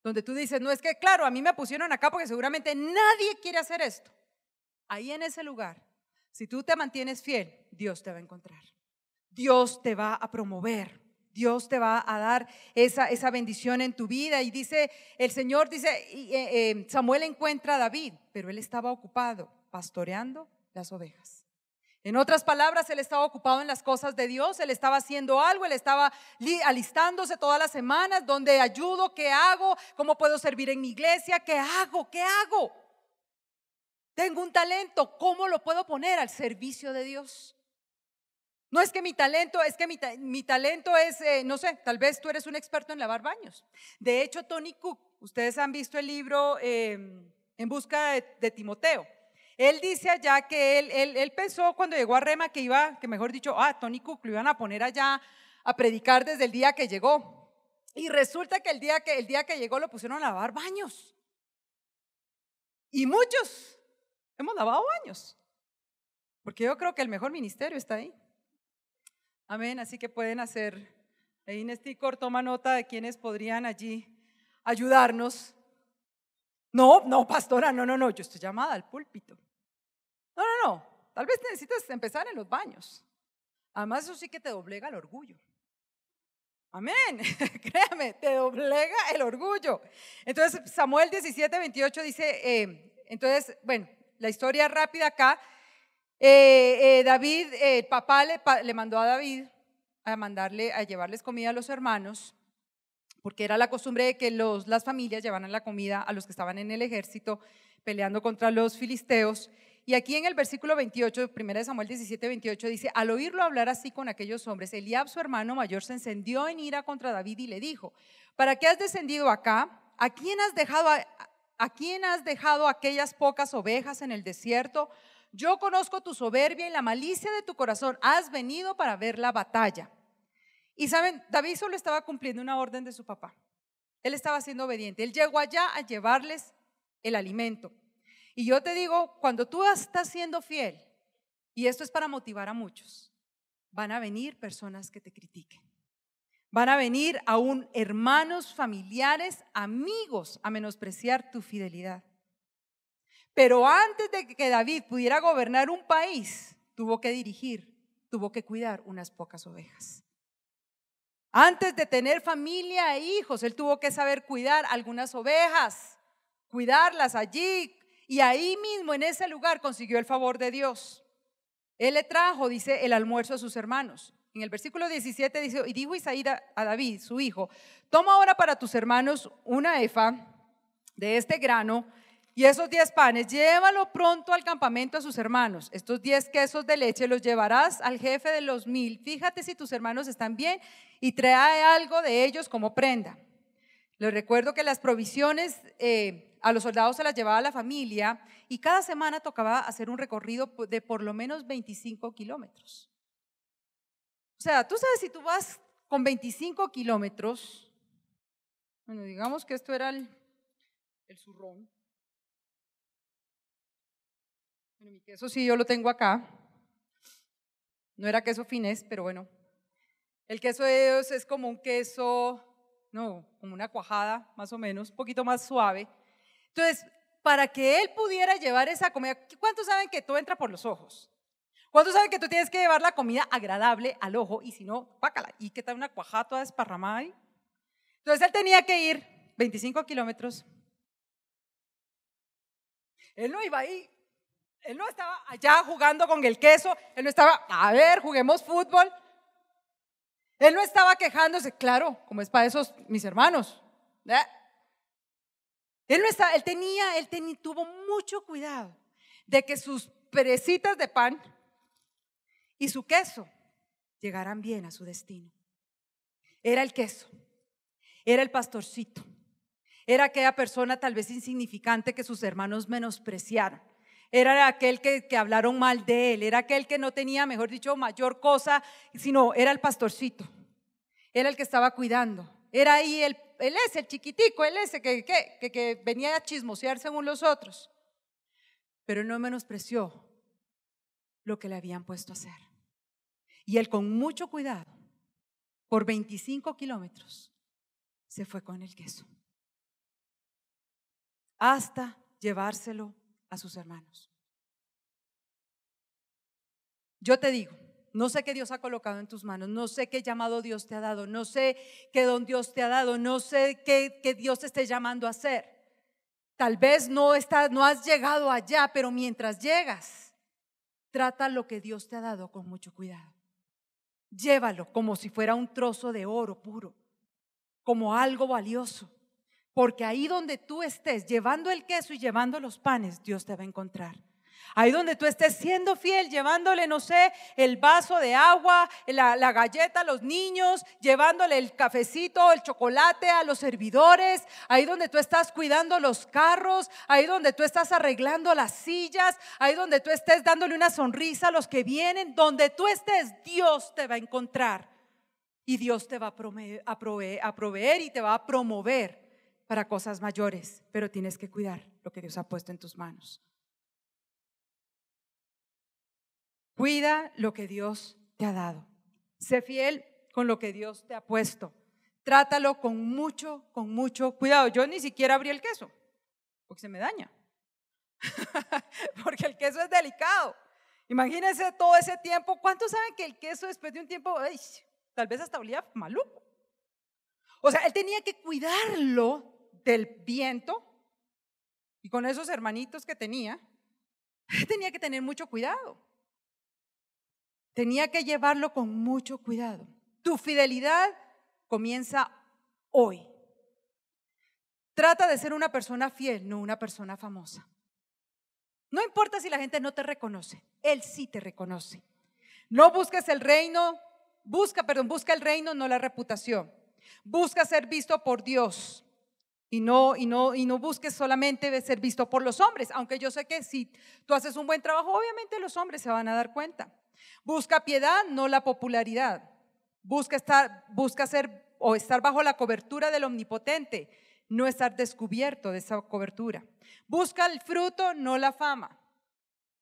donde tú dices, no es que, claro, a mí me pusieron acá porque seguramente nadie quiere hacer esto. Ahí en ese lugar, si tú te mantienes fiel, Dios te va a encontrar. Dios te va a promover. Dios te va a dar esa, bendición en tu vida. Y dice, el Señor dice, eh, eh, Samuel encuentra a David, pero él estaba ocupado pastoreando las ovejas. En otras palabras, él estaba ocupado en las cosas de Dios, él estaba haciendo algo, él estaba alistándose todas las semanas, donde ayudo, qué hago, cómo puedo servir en mi iglesia, qué hago, qué hago. Tengo un talento, ¿cómo lo puedo poner al servicio de Dios? No es que mi talento, es que mi, talento es, eh, no sé, tal vez tú eres un experto en lavar baños. De hecho, Tony Cook, ustedes han visto el libro eh, En busca de Timoteo. Él dice allá que él, pensó cuando llegó a Rema que iba, que mejor dicho, ah, Tony Cook lo iban a poner allá a predicar desde el día que llegó. Y resulta que el día que, el día que llegó lo pusieron a lavar baños. Y muchos hemos lavado baños. Porque yo creo que el mejor ministerio está ahí. Amén. Así que pueden hacer. ahí este toma nota de quienes podrían allí ayudarnos. No, no, pastora, no, no, no. Yo estoy llamada al púlpito. No, no, no. Tal vez necesitas empezar en los baños. Además, eso sí que te doblega el orgullo. Amén. Créame, te doblega el orgullo. Entonces, Samuel 17, 28 dice, eh, entonces, bueno, la historia rápida acá. Eh, eh, David, el papá le, mandó a David a mandarle, a llevarles comida a los hermanos, porque era la costumbre de que los, las familias llevaran la comida a los que estaban en el ejército peleando contra los filisteos. Y aquí en el versículo 28, 1 Samuel 17, 28, dice, al oírlo hablar así con aquellos hombres, Eliab, su hermano mayor, se encendió en ira contra David y le dijo, ¿para qué has descendido acá? ¿A quién has dejado, a quién has dejado aquellas pocas ovejas en el desierto? Yo conozco tu soberbia y la malicia de tu corazón. Has venido para ver la batalla. Y saben, David solo estaba cumpliendo una orden de su papá. Él estaba siendo obediente. Él llegó allá a llevarles el alimento. Y yo te digo, cuando tú estás siendo fiel, y esto es para motivar a muchos, van a venir personas que te critiquen. Van a venir aún hermanos, familiares, amigos a menospreciar tu fidelidad. Pero antes de que David pudiera gobernar un país, tuvo que dirigir, tuvo que cuidar unas pocas ovejas. Antes de tener familia e hijos, él tuvo que saber cuidar algunas ovejas, cuidarlas allí, y ahí mismo, en ese lugar, consiguió el favor de Dios. Él le trajo, dice, el almuerzo a sus hermanos. En el versículo 17 dice, y dijo Isaí a David, su hijo, toma ahora para tus hermanos una efa de este grano y esos diez panes, llévalo pronto al campamento a sus hermanos. Estos diez quesos de leche los llevarás al jefe de los mil. Fíjate si tus hermanos están bien y trae algo de ellos como prenda. Les recuerdo que las provisiones eh, a los soldados se las llevaba la familia y cada semana tocaba hacer un recorrido de por lo menos 25 kilómetros. O sea, tú sabes, si tú vas con 25 kilómetros, bueno, digamos que esto era el, el zurrón. Bueno, mi queso sí yo lo tengo acá. No era queso finés, pero bueno. El queso de ellos es como un queso no, como una cuajada más o menos, un poquito más suave. Entonces, para que él pudiera llevar esa comida, ¿cuántos saben que todo entra por los ojos? ¿Cuántos saben que tú tienes que llevar la comida agradable al ojo y si no, pácala? ¿Y qué tal una cuajada toda desparramada ahí? Entonces él tenía que ir 25 kilómetros. Él no iba ahí, él no estaba allá jugando con el queso, él no estaba, a ver, juguemos fútbol. Él no estaba quejándose, claro, como es para esos mis hermanos. Él no estaba, él tenía, él tuvo mucho cuidado de que sus perecitas de pan y su queso llegaran bien a su destino. Era el queso, era el pastorcito, era aquella persona tal vez insignificante que sus hermanos menospreciaran, era aquel que, hablaron mal de él, era aquel que no tenía, mejor dicho, mayor cosa, sino era el pastorcito, era el que estaba cuidando, era ahí el, él es el chiquitico, el ese que, que, que, venía a chismosear según los otros, pero no menospreció lo que le habían puesto a hacer. Y él con mucho cuidado, por 25 kilómetros, se fue con el queso, hasta llevárselo a sus hermanos. Yo te digo, no sé qué Dios ha colocado en tus manos, no sé qué llamado Dios te ha dado, no sé qué don Dios te ha dado, no sé qué, Dios te esté llamando a hacer. Tal vez no, no has llegado allá, pero mientras llegas, trata lo que Dios te ha dado con mucho cuidado. Llévalo como si fuera un trozo de oro puro, como algo valioso. Porque ahí donde tú estés llevando el queso y llevando los panes, Dios te va a encontrar. Ahí donde tú estés siendo fiel, llevándole, no sé, el vaso de agua, la, galleta a los niños, llevándole el cafecito, el chocolate a los servidores, ahí donde tú estás cuidando los carros, ahí donde tú estás arreglando las sillas, ahí donde tú estés dándole una sonrisa a los que vienen, donde tú estés, Dios te va a encontrar y Dios te va a proveer y te va a promover para cosas mayores, pero tienes que cuidar lo que Dios ha puesto en tus manos. Cuida lo que Dios te ha dado. Sé fiel con lo que Dios te ha puesto. Trátalo con mucho, con mucho cuidado. Yo ni siquiera abrí el queso, porque se me daña. porque el queso es delicado. Imagínense todo ese tiempo. ¿Cuántos saben que el queso después de un tiempo, tal vez hasta olía maluco? O sea, él tenía que cuidarlo del viento y con esos hermanitos que tenía, tenía que tener mucho cuidado. Tenía que llevarlo con mucho cuidado. Tu fidelidad comienza hoy. Trata de ser una persona fiel, no una persona famosa. No importa si la gente no te reconoce, Él sí te reconoce. No busques el reino, busca, perdón, busca el reino, no la reputación. Busca ser visto por Dios. Y no, y, no, y no busques solamente ser visto por los hombres, aunque yo sé que si tú haces un buen trabajo, obviamente los hombres se van a dar cuenta. Busca piedad, no la popularidad. Busca, estar, ser o estar bajo la cobertura del omnipotente, no estar descubierto de esa cobertura. Busca el fruto, no la fama.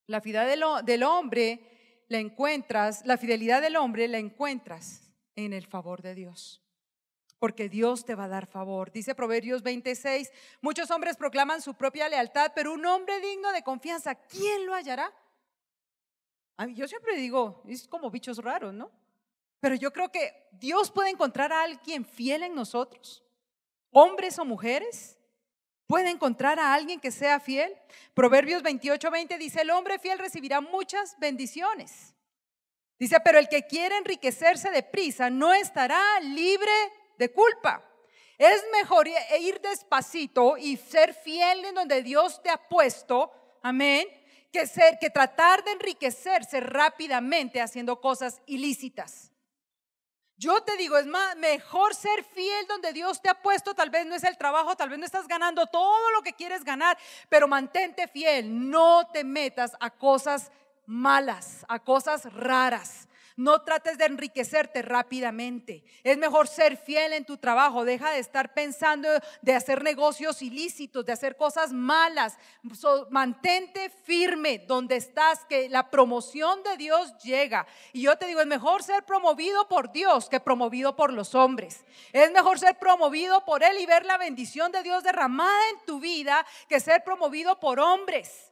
La fidelidad del hombre la encuentras, la fidelidad del hombre la encuentras en el favor de Dios porque Dios te va a dar favor. Dice Proverbios 26, muchos hombres proclaman su propia lealtad, pero un hombre digno de confianza, ¿quién lo hallará? yo siempre digo, es como bichos raros, ¿no? Pero yo creo que Dios puede encontrar a alguien fiel en nosotros, hombres o mujeres. Puede encontrar a alguien que sea fiel. Proverbios 28, 20 dice, el hombre fiel recibirá muchas bendiciones. Dice, pero el que quiere enriquecerse deprisa no estará libre de culpa. Es mejor e ir despacito y ser fiel en donde Dios te ha puesto, amén, que ser que tratar de enriquecerse rápidamente haciendo cosas ilícitas. Yo te digo, es mejor ser fiel donde Dios te ha puesto, tal vez no es el trabajo, tal vez no estás ganando todo lo que quieres ganar, pero mantente fiel, no te metas a cosas malas, a cosas raras. No trates de enriquecerte rápidamente. Es mejor ser fiel en tu trabajo. Deja de estar pensando de hacer negocios ilícitos, de hacer cosas malas. mantente firme donde estás, que la promoción de Dios llega. Y yo te digo, es mejor ser promovido por Dios que promovido por los hombres. Es mejor ser promovido por Él y ver la bendición de Dios derramada en tu vida que ser promovido por hombres.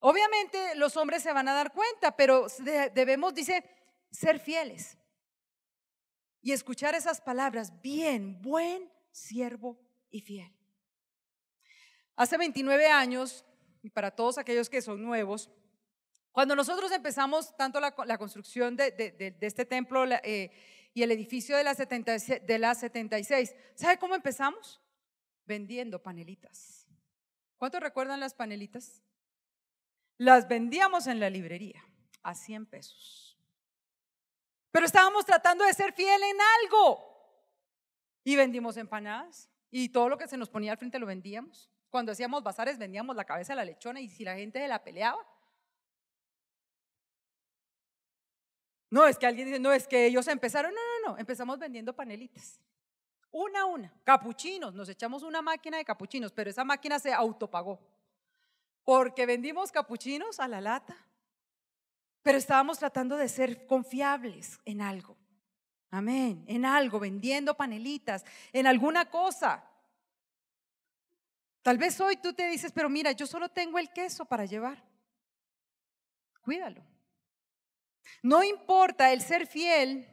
Obviamente los hombres se van a dar cuenta, pero debemos, dice, ser fieles y escuchar esas palabras, bien, buen siervo y fiel. Hace 29 años, y para todos aquellos que son nuevos, cuando nosotros empezamos tanto la, construcción de, este templo eh, y el edificio de la, 76, de la 76, ¿sabe cómo empezamos? Vendiendo panelitas. ¿Cuántos recuerdan las panelitas? Las vendíamos en la librería a 100 pesos. Pero estábamos tratando de ser fiel en algo. Y vendimos empanadas y todo lo que se nos ponía al frente lo vendíamos. Cuando hacíamos bazares vendíamos la cabeza de la lechona y si la gente se la peleaba. No, es que alguien dice, no, es que ellos empezaron, no, no, no, empezamos vendiendo panelitas. Una a una, capuchinos, nos echamos una máquina de capuchinos, pero esa máquina se autopagó. Porque vendimos capuchinos a la lata, pero estábamos tratando de ser confiables en algo. Amén. En algo, vendiendo panelitas, en alguna cosa. Tal vez hoy tú te dices, pero mira, yo solo tengo el queso para llevar. Cuídalo. No importa el ser fiel,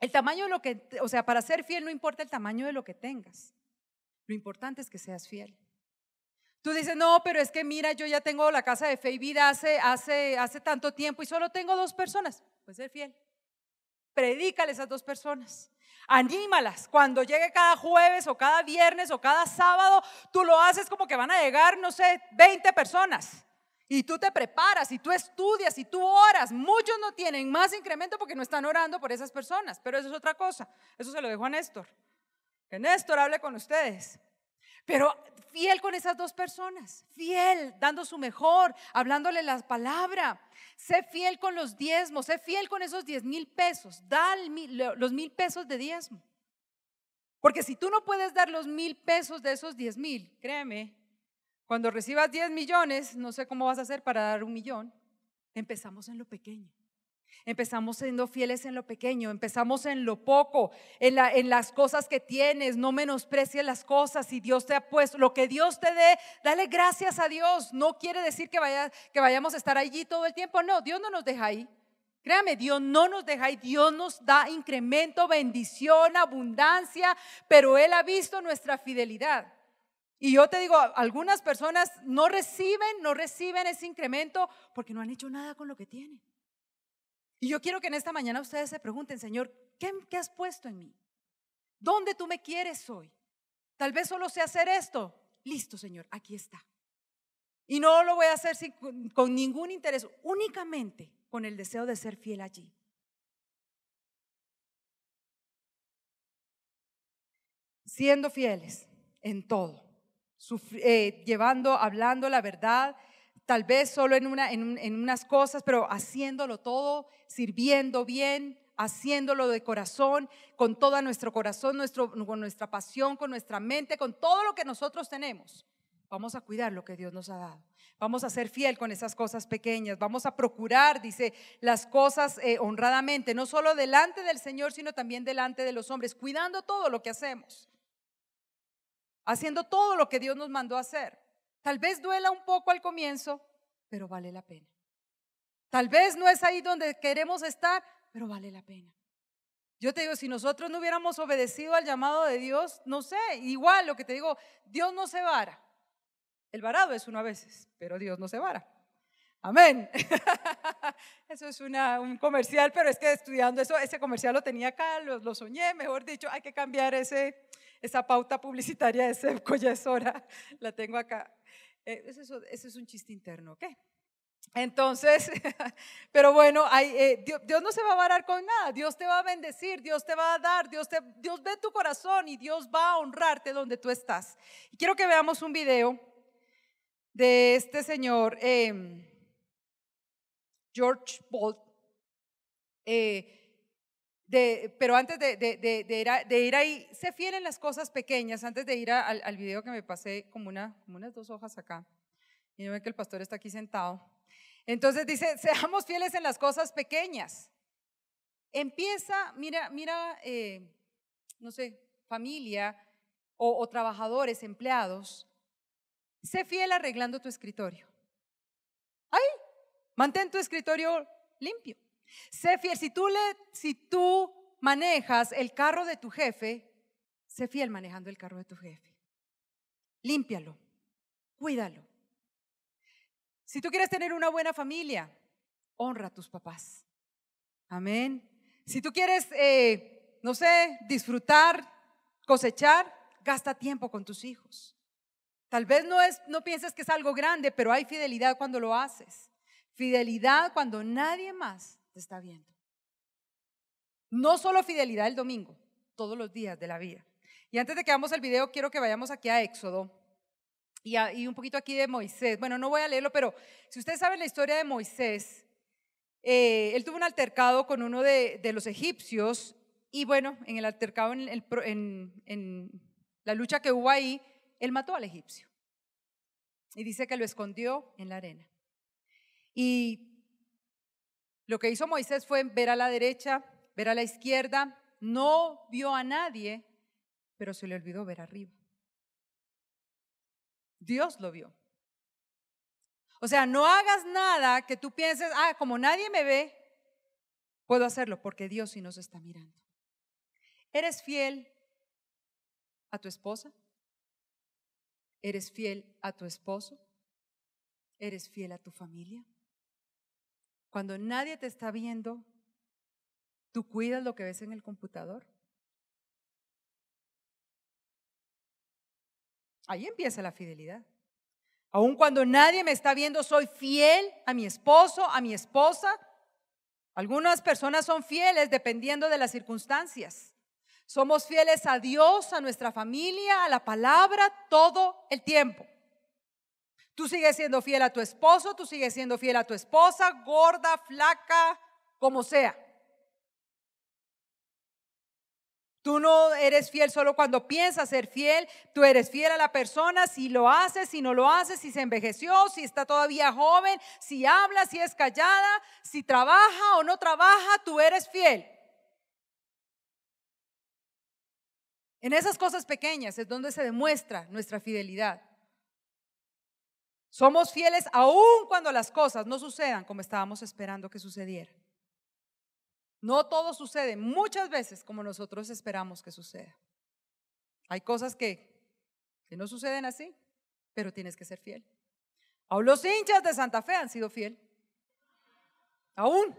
el tamaño de lo que, o sea, para ser fiel no importa el tamaño de lo que tengas. Lo importante es que seas fiel. Tú dices, no, pero es que mira, yo ya tengo la casa de fe y vida hace, hace, hace tanto tiempo y solo tengo dos personas. Pues ser fiel. Predícale a esas dos personas. Anímalas. Cuando llegue cada jueves o cada viernes o cada sábado, tú lo haces como que van a llegar, no sé, 20 personas. Y tú te preparas y tú estudias y tú oras. Muchos no tienen más incremento porque no están orando por esas personas. Pero eso es otra cosa. Eso se lo dejo a Néstor. Que Néstor hable con ustedes. Pero fiel con esas dos personas, fiel, dando su mejor, hablándole la palabra. Sé fiel con los diezmos, sé fiel con esos diez mil pesos, da los mil pesos de diezmo. Porque si tú no puedes dar los mil pesos de esos diez mil, créeme, cuando recibas diez millones, no sé cómo vas a hacer para dar un millón, empezamos en lo pequeño. Empezamos siendo fieles en lo pequeño, empezamos en lo poco, en, las cosas que tienes, no menosprecies las cosas. y Dios te ha puesto, lo que Dios te dé, dale gracias a Dios. No quiere decir que, vayamos a estar allí todo el tiempo, no, Dios no nos deja ahí. Créame, Dios no nos deja ahí, Dios nos da incremento, bendición, abundancia, pero Él ha visto nuestra fidelidad. Y yo te digo, algunas personas no reciben, no reciben ese incremento porque no han hecho nada con lo que tienen. Y yo quiero que en esta mañana ustedes se pregunten, Señor, ¿qué, has puesto en mí? ¿Dónde tú me quieres hoy? Tal vez solo sé hacer esto. Listo, Señor, aquí está. Y no lo voy a hacer sin, con ningún interés, únicamente con el deseo de ser fiel allí. Siendo fieles en todo, eh, llevando, hablando la verdad tal vez solo en, unas cosas, pero haciéndolo todo, sirviendo bien, haciéndolo de corazón, con todo nuestro corazón, con nuestra pasión, con nuestra mente, con todo lo que nosotros tenemos. Vamos a cuidar lo que Dios nos ha dado. Vamos a ser fiel con esas cosas pequeñas. Vamos a procurar, dice, las cosas eh, honradamente, no solo delante del Señor, sino también delante de los hombres, cuidando todo lo que hacemos, haciendo todo lo que Dios nos mandó a hacer. Tal vez duela un poco al comienzo, pero vale la pena. Tal vez no es ahí donde queremos estar, pero vale la pena. Yo te digo, si nosotros no hubiéramos obedecido al llamado de Dios, no sé, igual lo que te digo, Dios no se vara. El varado es uno a veces, pero Dios no se vara. Amén. Eso es un comercial, pero es que estudiando eso, ese comercial lo tenía acá, lo, soñé, mejor dicho, hay que cambiar ese, esa pauta publicitaria de la tengo acá. Eh, ese, es, un chiste interno, ¿ok? Entonces, pero bueno, eh, Dios, no se va a varar con nada, Dios te va a bendecir, Dios te va a dar, Dios, te, Dios ve tu corazón y Dios va a honrarte donde tú estás. Y quiero que veamos un video de este señor, eh, George Bolt. Eh, pero antes de, ir de, ir ahí, sé fiel en las cosas pequeñas, antes de ir al, video que me pasé como, una, unas dos hojas acá, y no veo que el pastor está aquí sentado. Entonces dice, seamos fieles en las cosas pequeñas. Empieza, mira, mira, eh, no sé, familia o, o trabajadores, empleados, sé fiel arreglando tu escritorio. Ahí, mantén tu escritorio limpio. Sé fiel. Si tú, manejas el carro de tu jefe, sé fiel manejando el carro de tu jefe. Límpialo, cuídalo. Si tú quieres tener una buena familia, honra a tus papás. Amén. Si tú quieres, eh, no sé, disfrutar, cosechar, gasta tiempo con tus hijos. Tal vez no, es, no pienses que es algo grande, pero hay fidelidad cuando lo haces. Fidelidad cuando nadie más está viendo. No solo fidelidad el domingo, todos los días de la vida. Y antes de que hagamos el video, quiero que vayamos aquí a Éxodo y, un poquito aquí de Moisés. Bueno, no voy a leerlo, pero si ustedes saben la historia de Moisés, eh, él tuvo un altercado con uno de, los egipcios y bueno, en el altercado, en, en la lucha que hubo ahí, él mató al egipcio. Y dice que lo escondió en la arena. Y lo que hizo Moisés fue ver a la derecha, ver a la izquierda, no vio a nadie, pero se le olvidó ver arriba. Dios lo vio. O sea, no hagas nada que tú pienses, ah, como nadie me ve, puedo hacerlo porque Dios sí nos está mirando. ¿Eres fiel a tu esposa? ¿Eres fiel a tu esposo? ¿Eres fiel a tu familia? Cuando nadie te está viendo, ¿tú cuidas lo que ves en el computador? Ahí empieza la fidelidad. Aun cuando nadie me está viendo, soy fiel a mi esposo, a mi esposa. Algunas personas son fieles dependiendo de las circunstancias. Somos fieles a Dios, a nuestra familia, a la palabra, todo el tiempo. Tú sigues siendo fiel a tu esposo, tú sigues siendo fiel a tu esposa, gorda, flaca, como sea. Tú no eres fiel solo cuando piensas ser fiel, tú eres fiel a la persona si lo haces, si no lo haces, si se envejeció, si está todavía joven, si habla, si es callada, si trabaja o no trabaja, tú eres fiel. En esas cosas pequeñas es donde se demuestra nuestra fidelidad. Somos fieles aún cuando las cosas no sucedan como estábamos esperando que sucediera. No todo sucede muchas veces como nosotros esperamos que suceda. Hay cosas que, que no suceden así, pero tienes que ser fiel. Aún los hinchas de Santa Fe han sido fiel. Aún,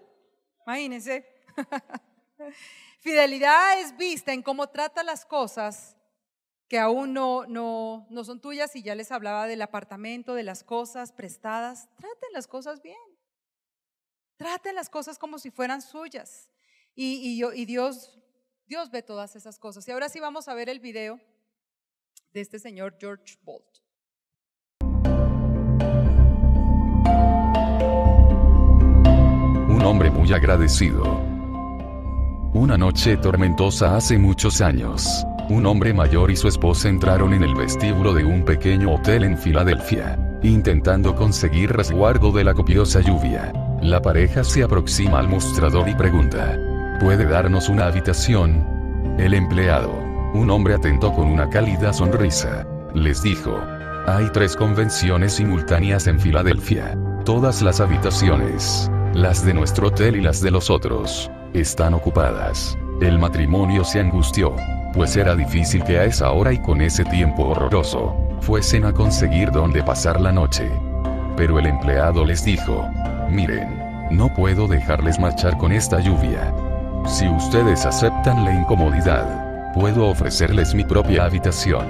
imagínense. Fidelidad es vista en cómo trata las cosas que aún no, no, son tuyas y ya les hablaba del apartamento, de las cosas prestadas. Traten las cosas bien. Traten las cosas como si fueran suyas. Y, Dios, Dios ve todas esas cosas. Y ahora sí vamos a ver el video de este señor George Bolt. Un hombre muy agradecido. Una noche tormentosa hace muchos años, un hombre mayor y su esposa entraron en el vestíbulo de un pequeño hotel en Filadelfia, intentando conseguir resguardo de la copiosa lluvia. La pareja se aproxima al mostrador y pregunta, ¿puede darnos una habitación? El empleado, un hombre atento con una cálida sonrisa, les dijo, hay tres convenciones simultáneas en Filadelfia. Todas las habitaciones, las de nuestro hotel y las de los otros, están ocupadas. El matrimonio se angustió, pues era difícil que a esa hora y con ese tiempo horroroso, fuesen a conseguir dónde pasar la noche. Pero el empleado les dijo, miren, no puedo dejarles marchar con esta lluvia. Si ustedes aceptan la incomodidad, puedo ofrecerles mi propia habitación.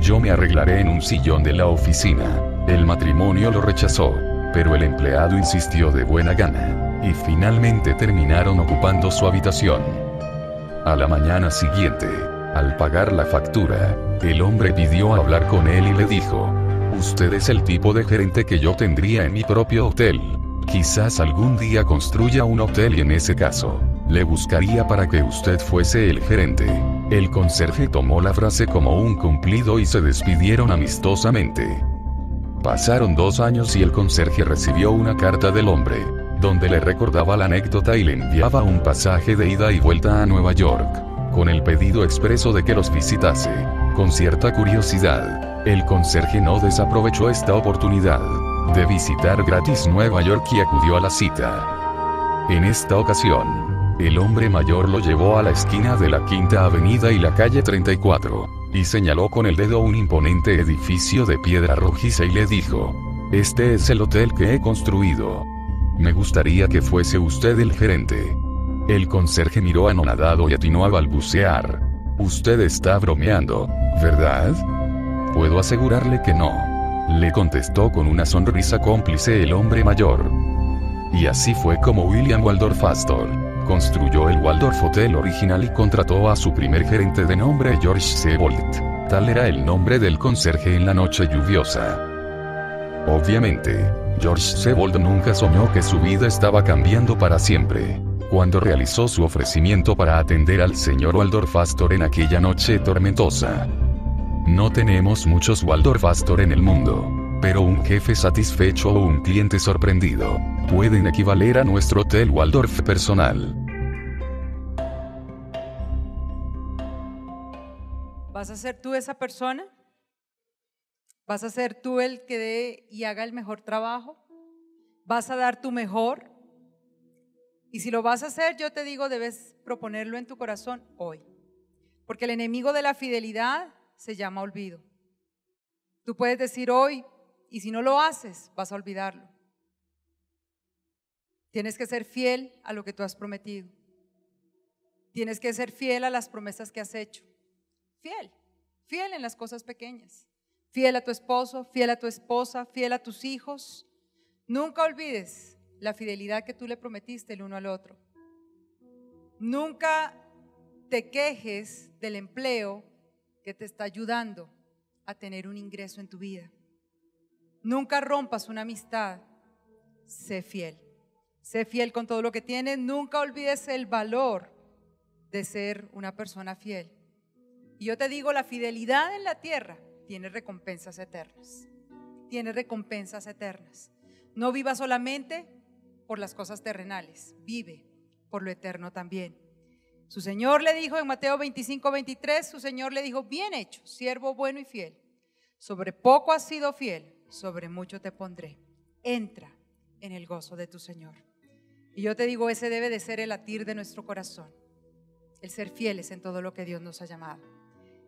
Yo me arreglaré en un sillón de la oficina. El matrimonio lo rechazó, pero el empleado insistió de buena gana, y finalmente terminaron ocupando su habitación. A la mañana siguiente, al pagar la factura, el hombre pidió hablar con él y le dijo, usted es el tipo de gerente que yo tendría en mi propio hotel. Quizás algún día construya un hotel y en ese caso, le buscaría para que usted fuese el gerente. El conserje tomó la frase como un cumplido y se despidieron amistosamente. Pasaron dos años y el conserje recibió una carta del hombre, donde le recordaba la anécdota y le enviaba un pasaje de ida y vuelta a Nueva York con el pedido expreso de que los visitase. Con cierta curiosidad, el conserje no desaprovechó esta oportunidad de visitar gratis Nueva York y acudió a la cita. En esta ocasión, el hombre mayor lo llevó a la esquina de la Quinta Avenida y la calle 34, y señaló con el dedo un imponente edificio de piedra rojiza y le dijo, este es el hotel que he construido. Me gustaría que fuese usted el gerente. El conserje miró anonadado y atinó a balbucear. Usted está bromeando, ¿verdad? Puedo asegurarle que no. Le contestó con una sonrisa cómplice el hombre mayor. Y así fue como William Waldorf Astor construyó el Waldorf Hotel original y contrató a su primer gerente de nombre George Sebold. Tal era el nombre del conserje en la noche lluviosa. Obviamente, George Sebold nunca soñó que su vida estaba cambiando para siempre cuando realizó su ofrecimiento para atender al señor Waldorf Astor en aquella noche tormentosa. No tenemos muchos Waldorf Astor en el mundo, pero un jefe satisfecho o un cliente sorprendido pueden equivaler a nuestro hotel Waldorf personal. ¿Vas a ser tú esa persona? ¿Vas a ser tú el que dé y haga el mejor trabajo? ¿Vas a dar tu mejor? Y si lo vas a hacer, yo te digo, debes proponerlo en tu corazón hoy. Porque el enemigo de la fidelidad se llama olvido. Tú puedes decir hoy, y si no lo haces, vas a olvidarlo. Tienes que ser fiel a lo que tú has prometido. Tienes que ser fiel a las promesas que has hecho. Fiel, fiel en las cosas pequeñas. Fiel a tu esposo, fiel a tu esposa, fiel a tus hijos. Nunca olvides la fidelidad que tú le prometiste el uno al otro. Nunca te quejes del empleo que te está ayudando a tener un ingreso en tu vida. Nunca rompas una amistad. Sé fiel. Sé fiel con todo lo que tienes. Nunca olvides el valor de ser una persona fiel. Y yo te digo, la fidelidad en la tierra tiene recompensas eternas. Tiene recompensas eternas. No viva solamente por las cosas terrenales, vive por lo eterno también. Su Señor le dijo en Mateo 25, 23, su Señor le dijo, bien hecho, siervo bueno y fiel, sobre poco has sido fiel, sobre mucho te pondré. Entra en el gozo de tu Señor. Y yo te digo, ese debe de ser el latir de nuestro corazón, el ser fieles en todo lo que Dios nos ha llamado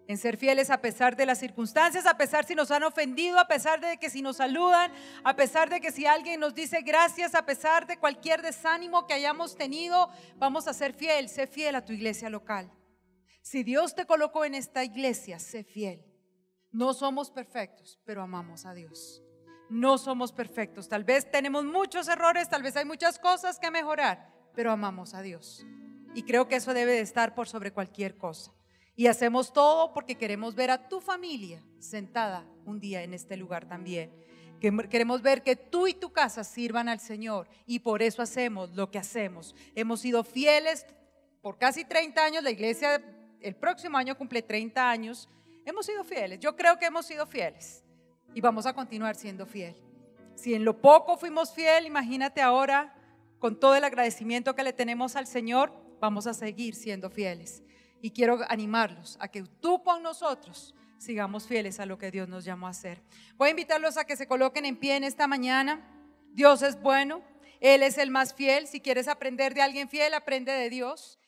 en ser fieles a pesar de las circunstancias, a pesar si nos han ofendido, a pesar de que si nos saludan, a pesar de que si alguien nos dice gracias, a pesar de cualquier desánimo que hayamos tenido, vamos a ser fiel, sé fiel a tu iglesia local. Si Dios te colocó en esta iglesia, sé fiel. No somos perfectos, pero amamos a Dios. No somos perfectos, tal vez tenemos muchos errores, tal vez hay muchas cosas que mejorar, pero amamos a Dios. Y creo que eso debe de estar por sobre cualquier cosa. Y hacemos todo porque queremos ver a tu familia sentada un día en este lugar también. Queremos ver que tú y tu casa sirvan al Señor y por eso hacemos lo que hacemos. Hemos sido fieles por casi 30 años, la iglesia el próximo año cumple 30 años. Hemos sido fieles, yo creo que hemos sido fieles y vamos a continuar siendo fieles. Si en lo poco fuimos fieles, imagínate ahora, con todo el agradecimiento que le tenemos al Señor, vamos a seguir siendo fieles. Y quiero animarlos a que tú con nosotros sigamos fieles a lo que Dios nos llamó a hacer. Voy a invitarlos a que se coloquen en pie en esta mañana. Dios es bueno, Él es el más fiel. Si quieres aprender de alguien fiel, aprende de Dios.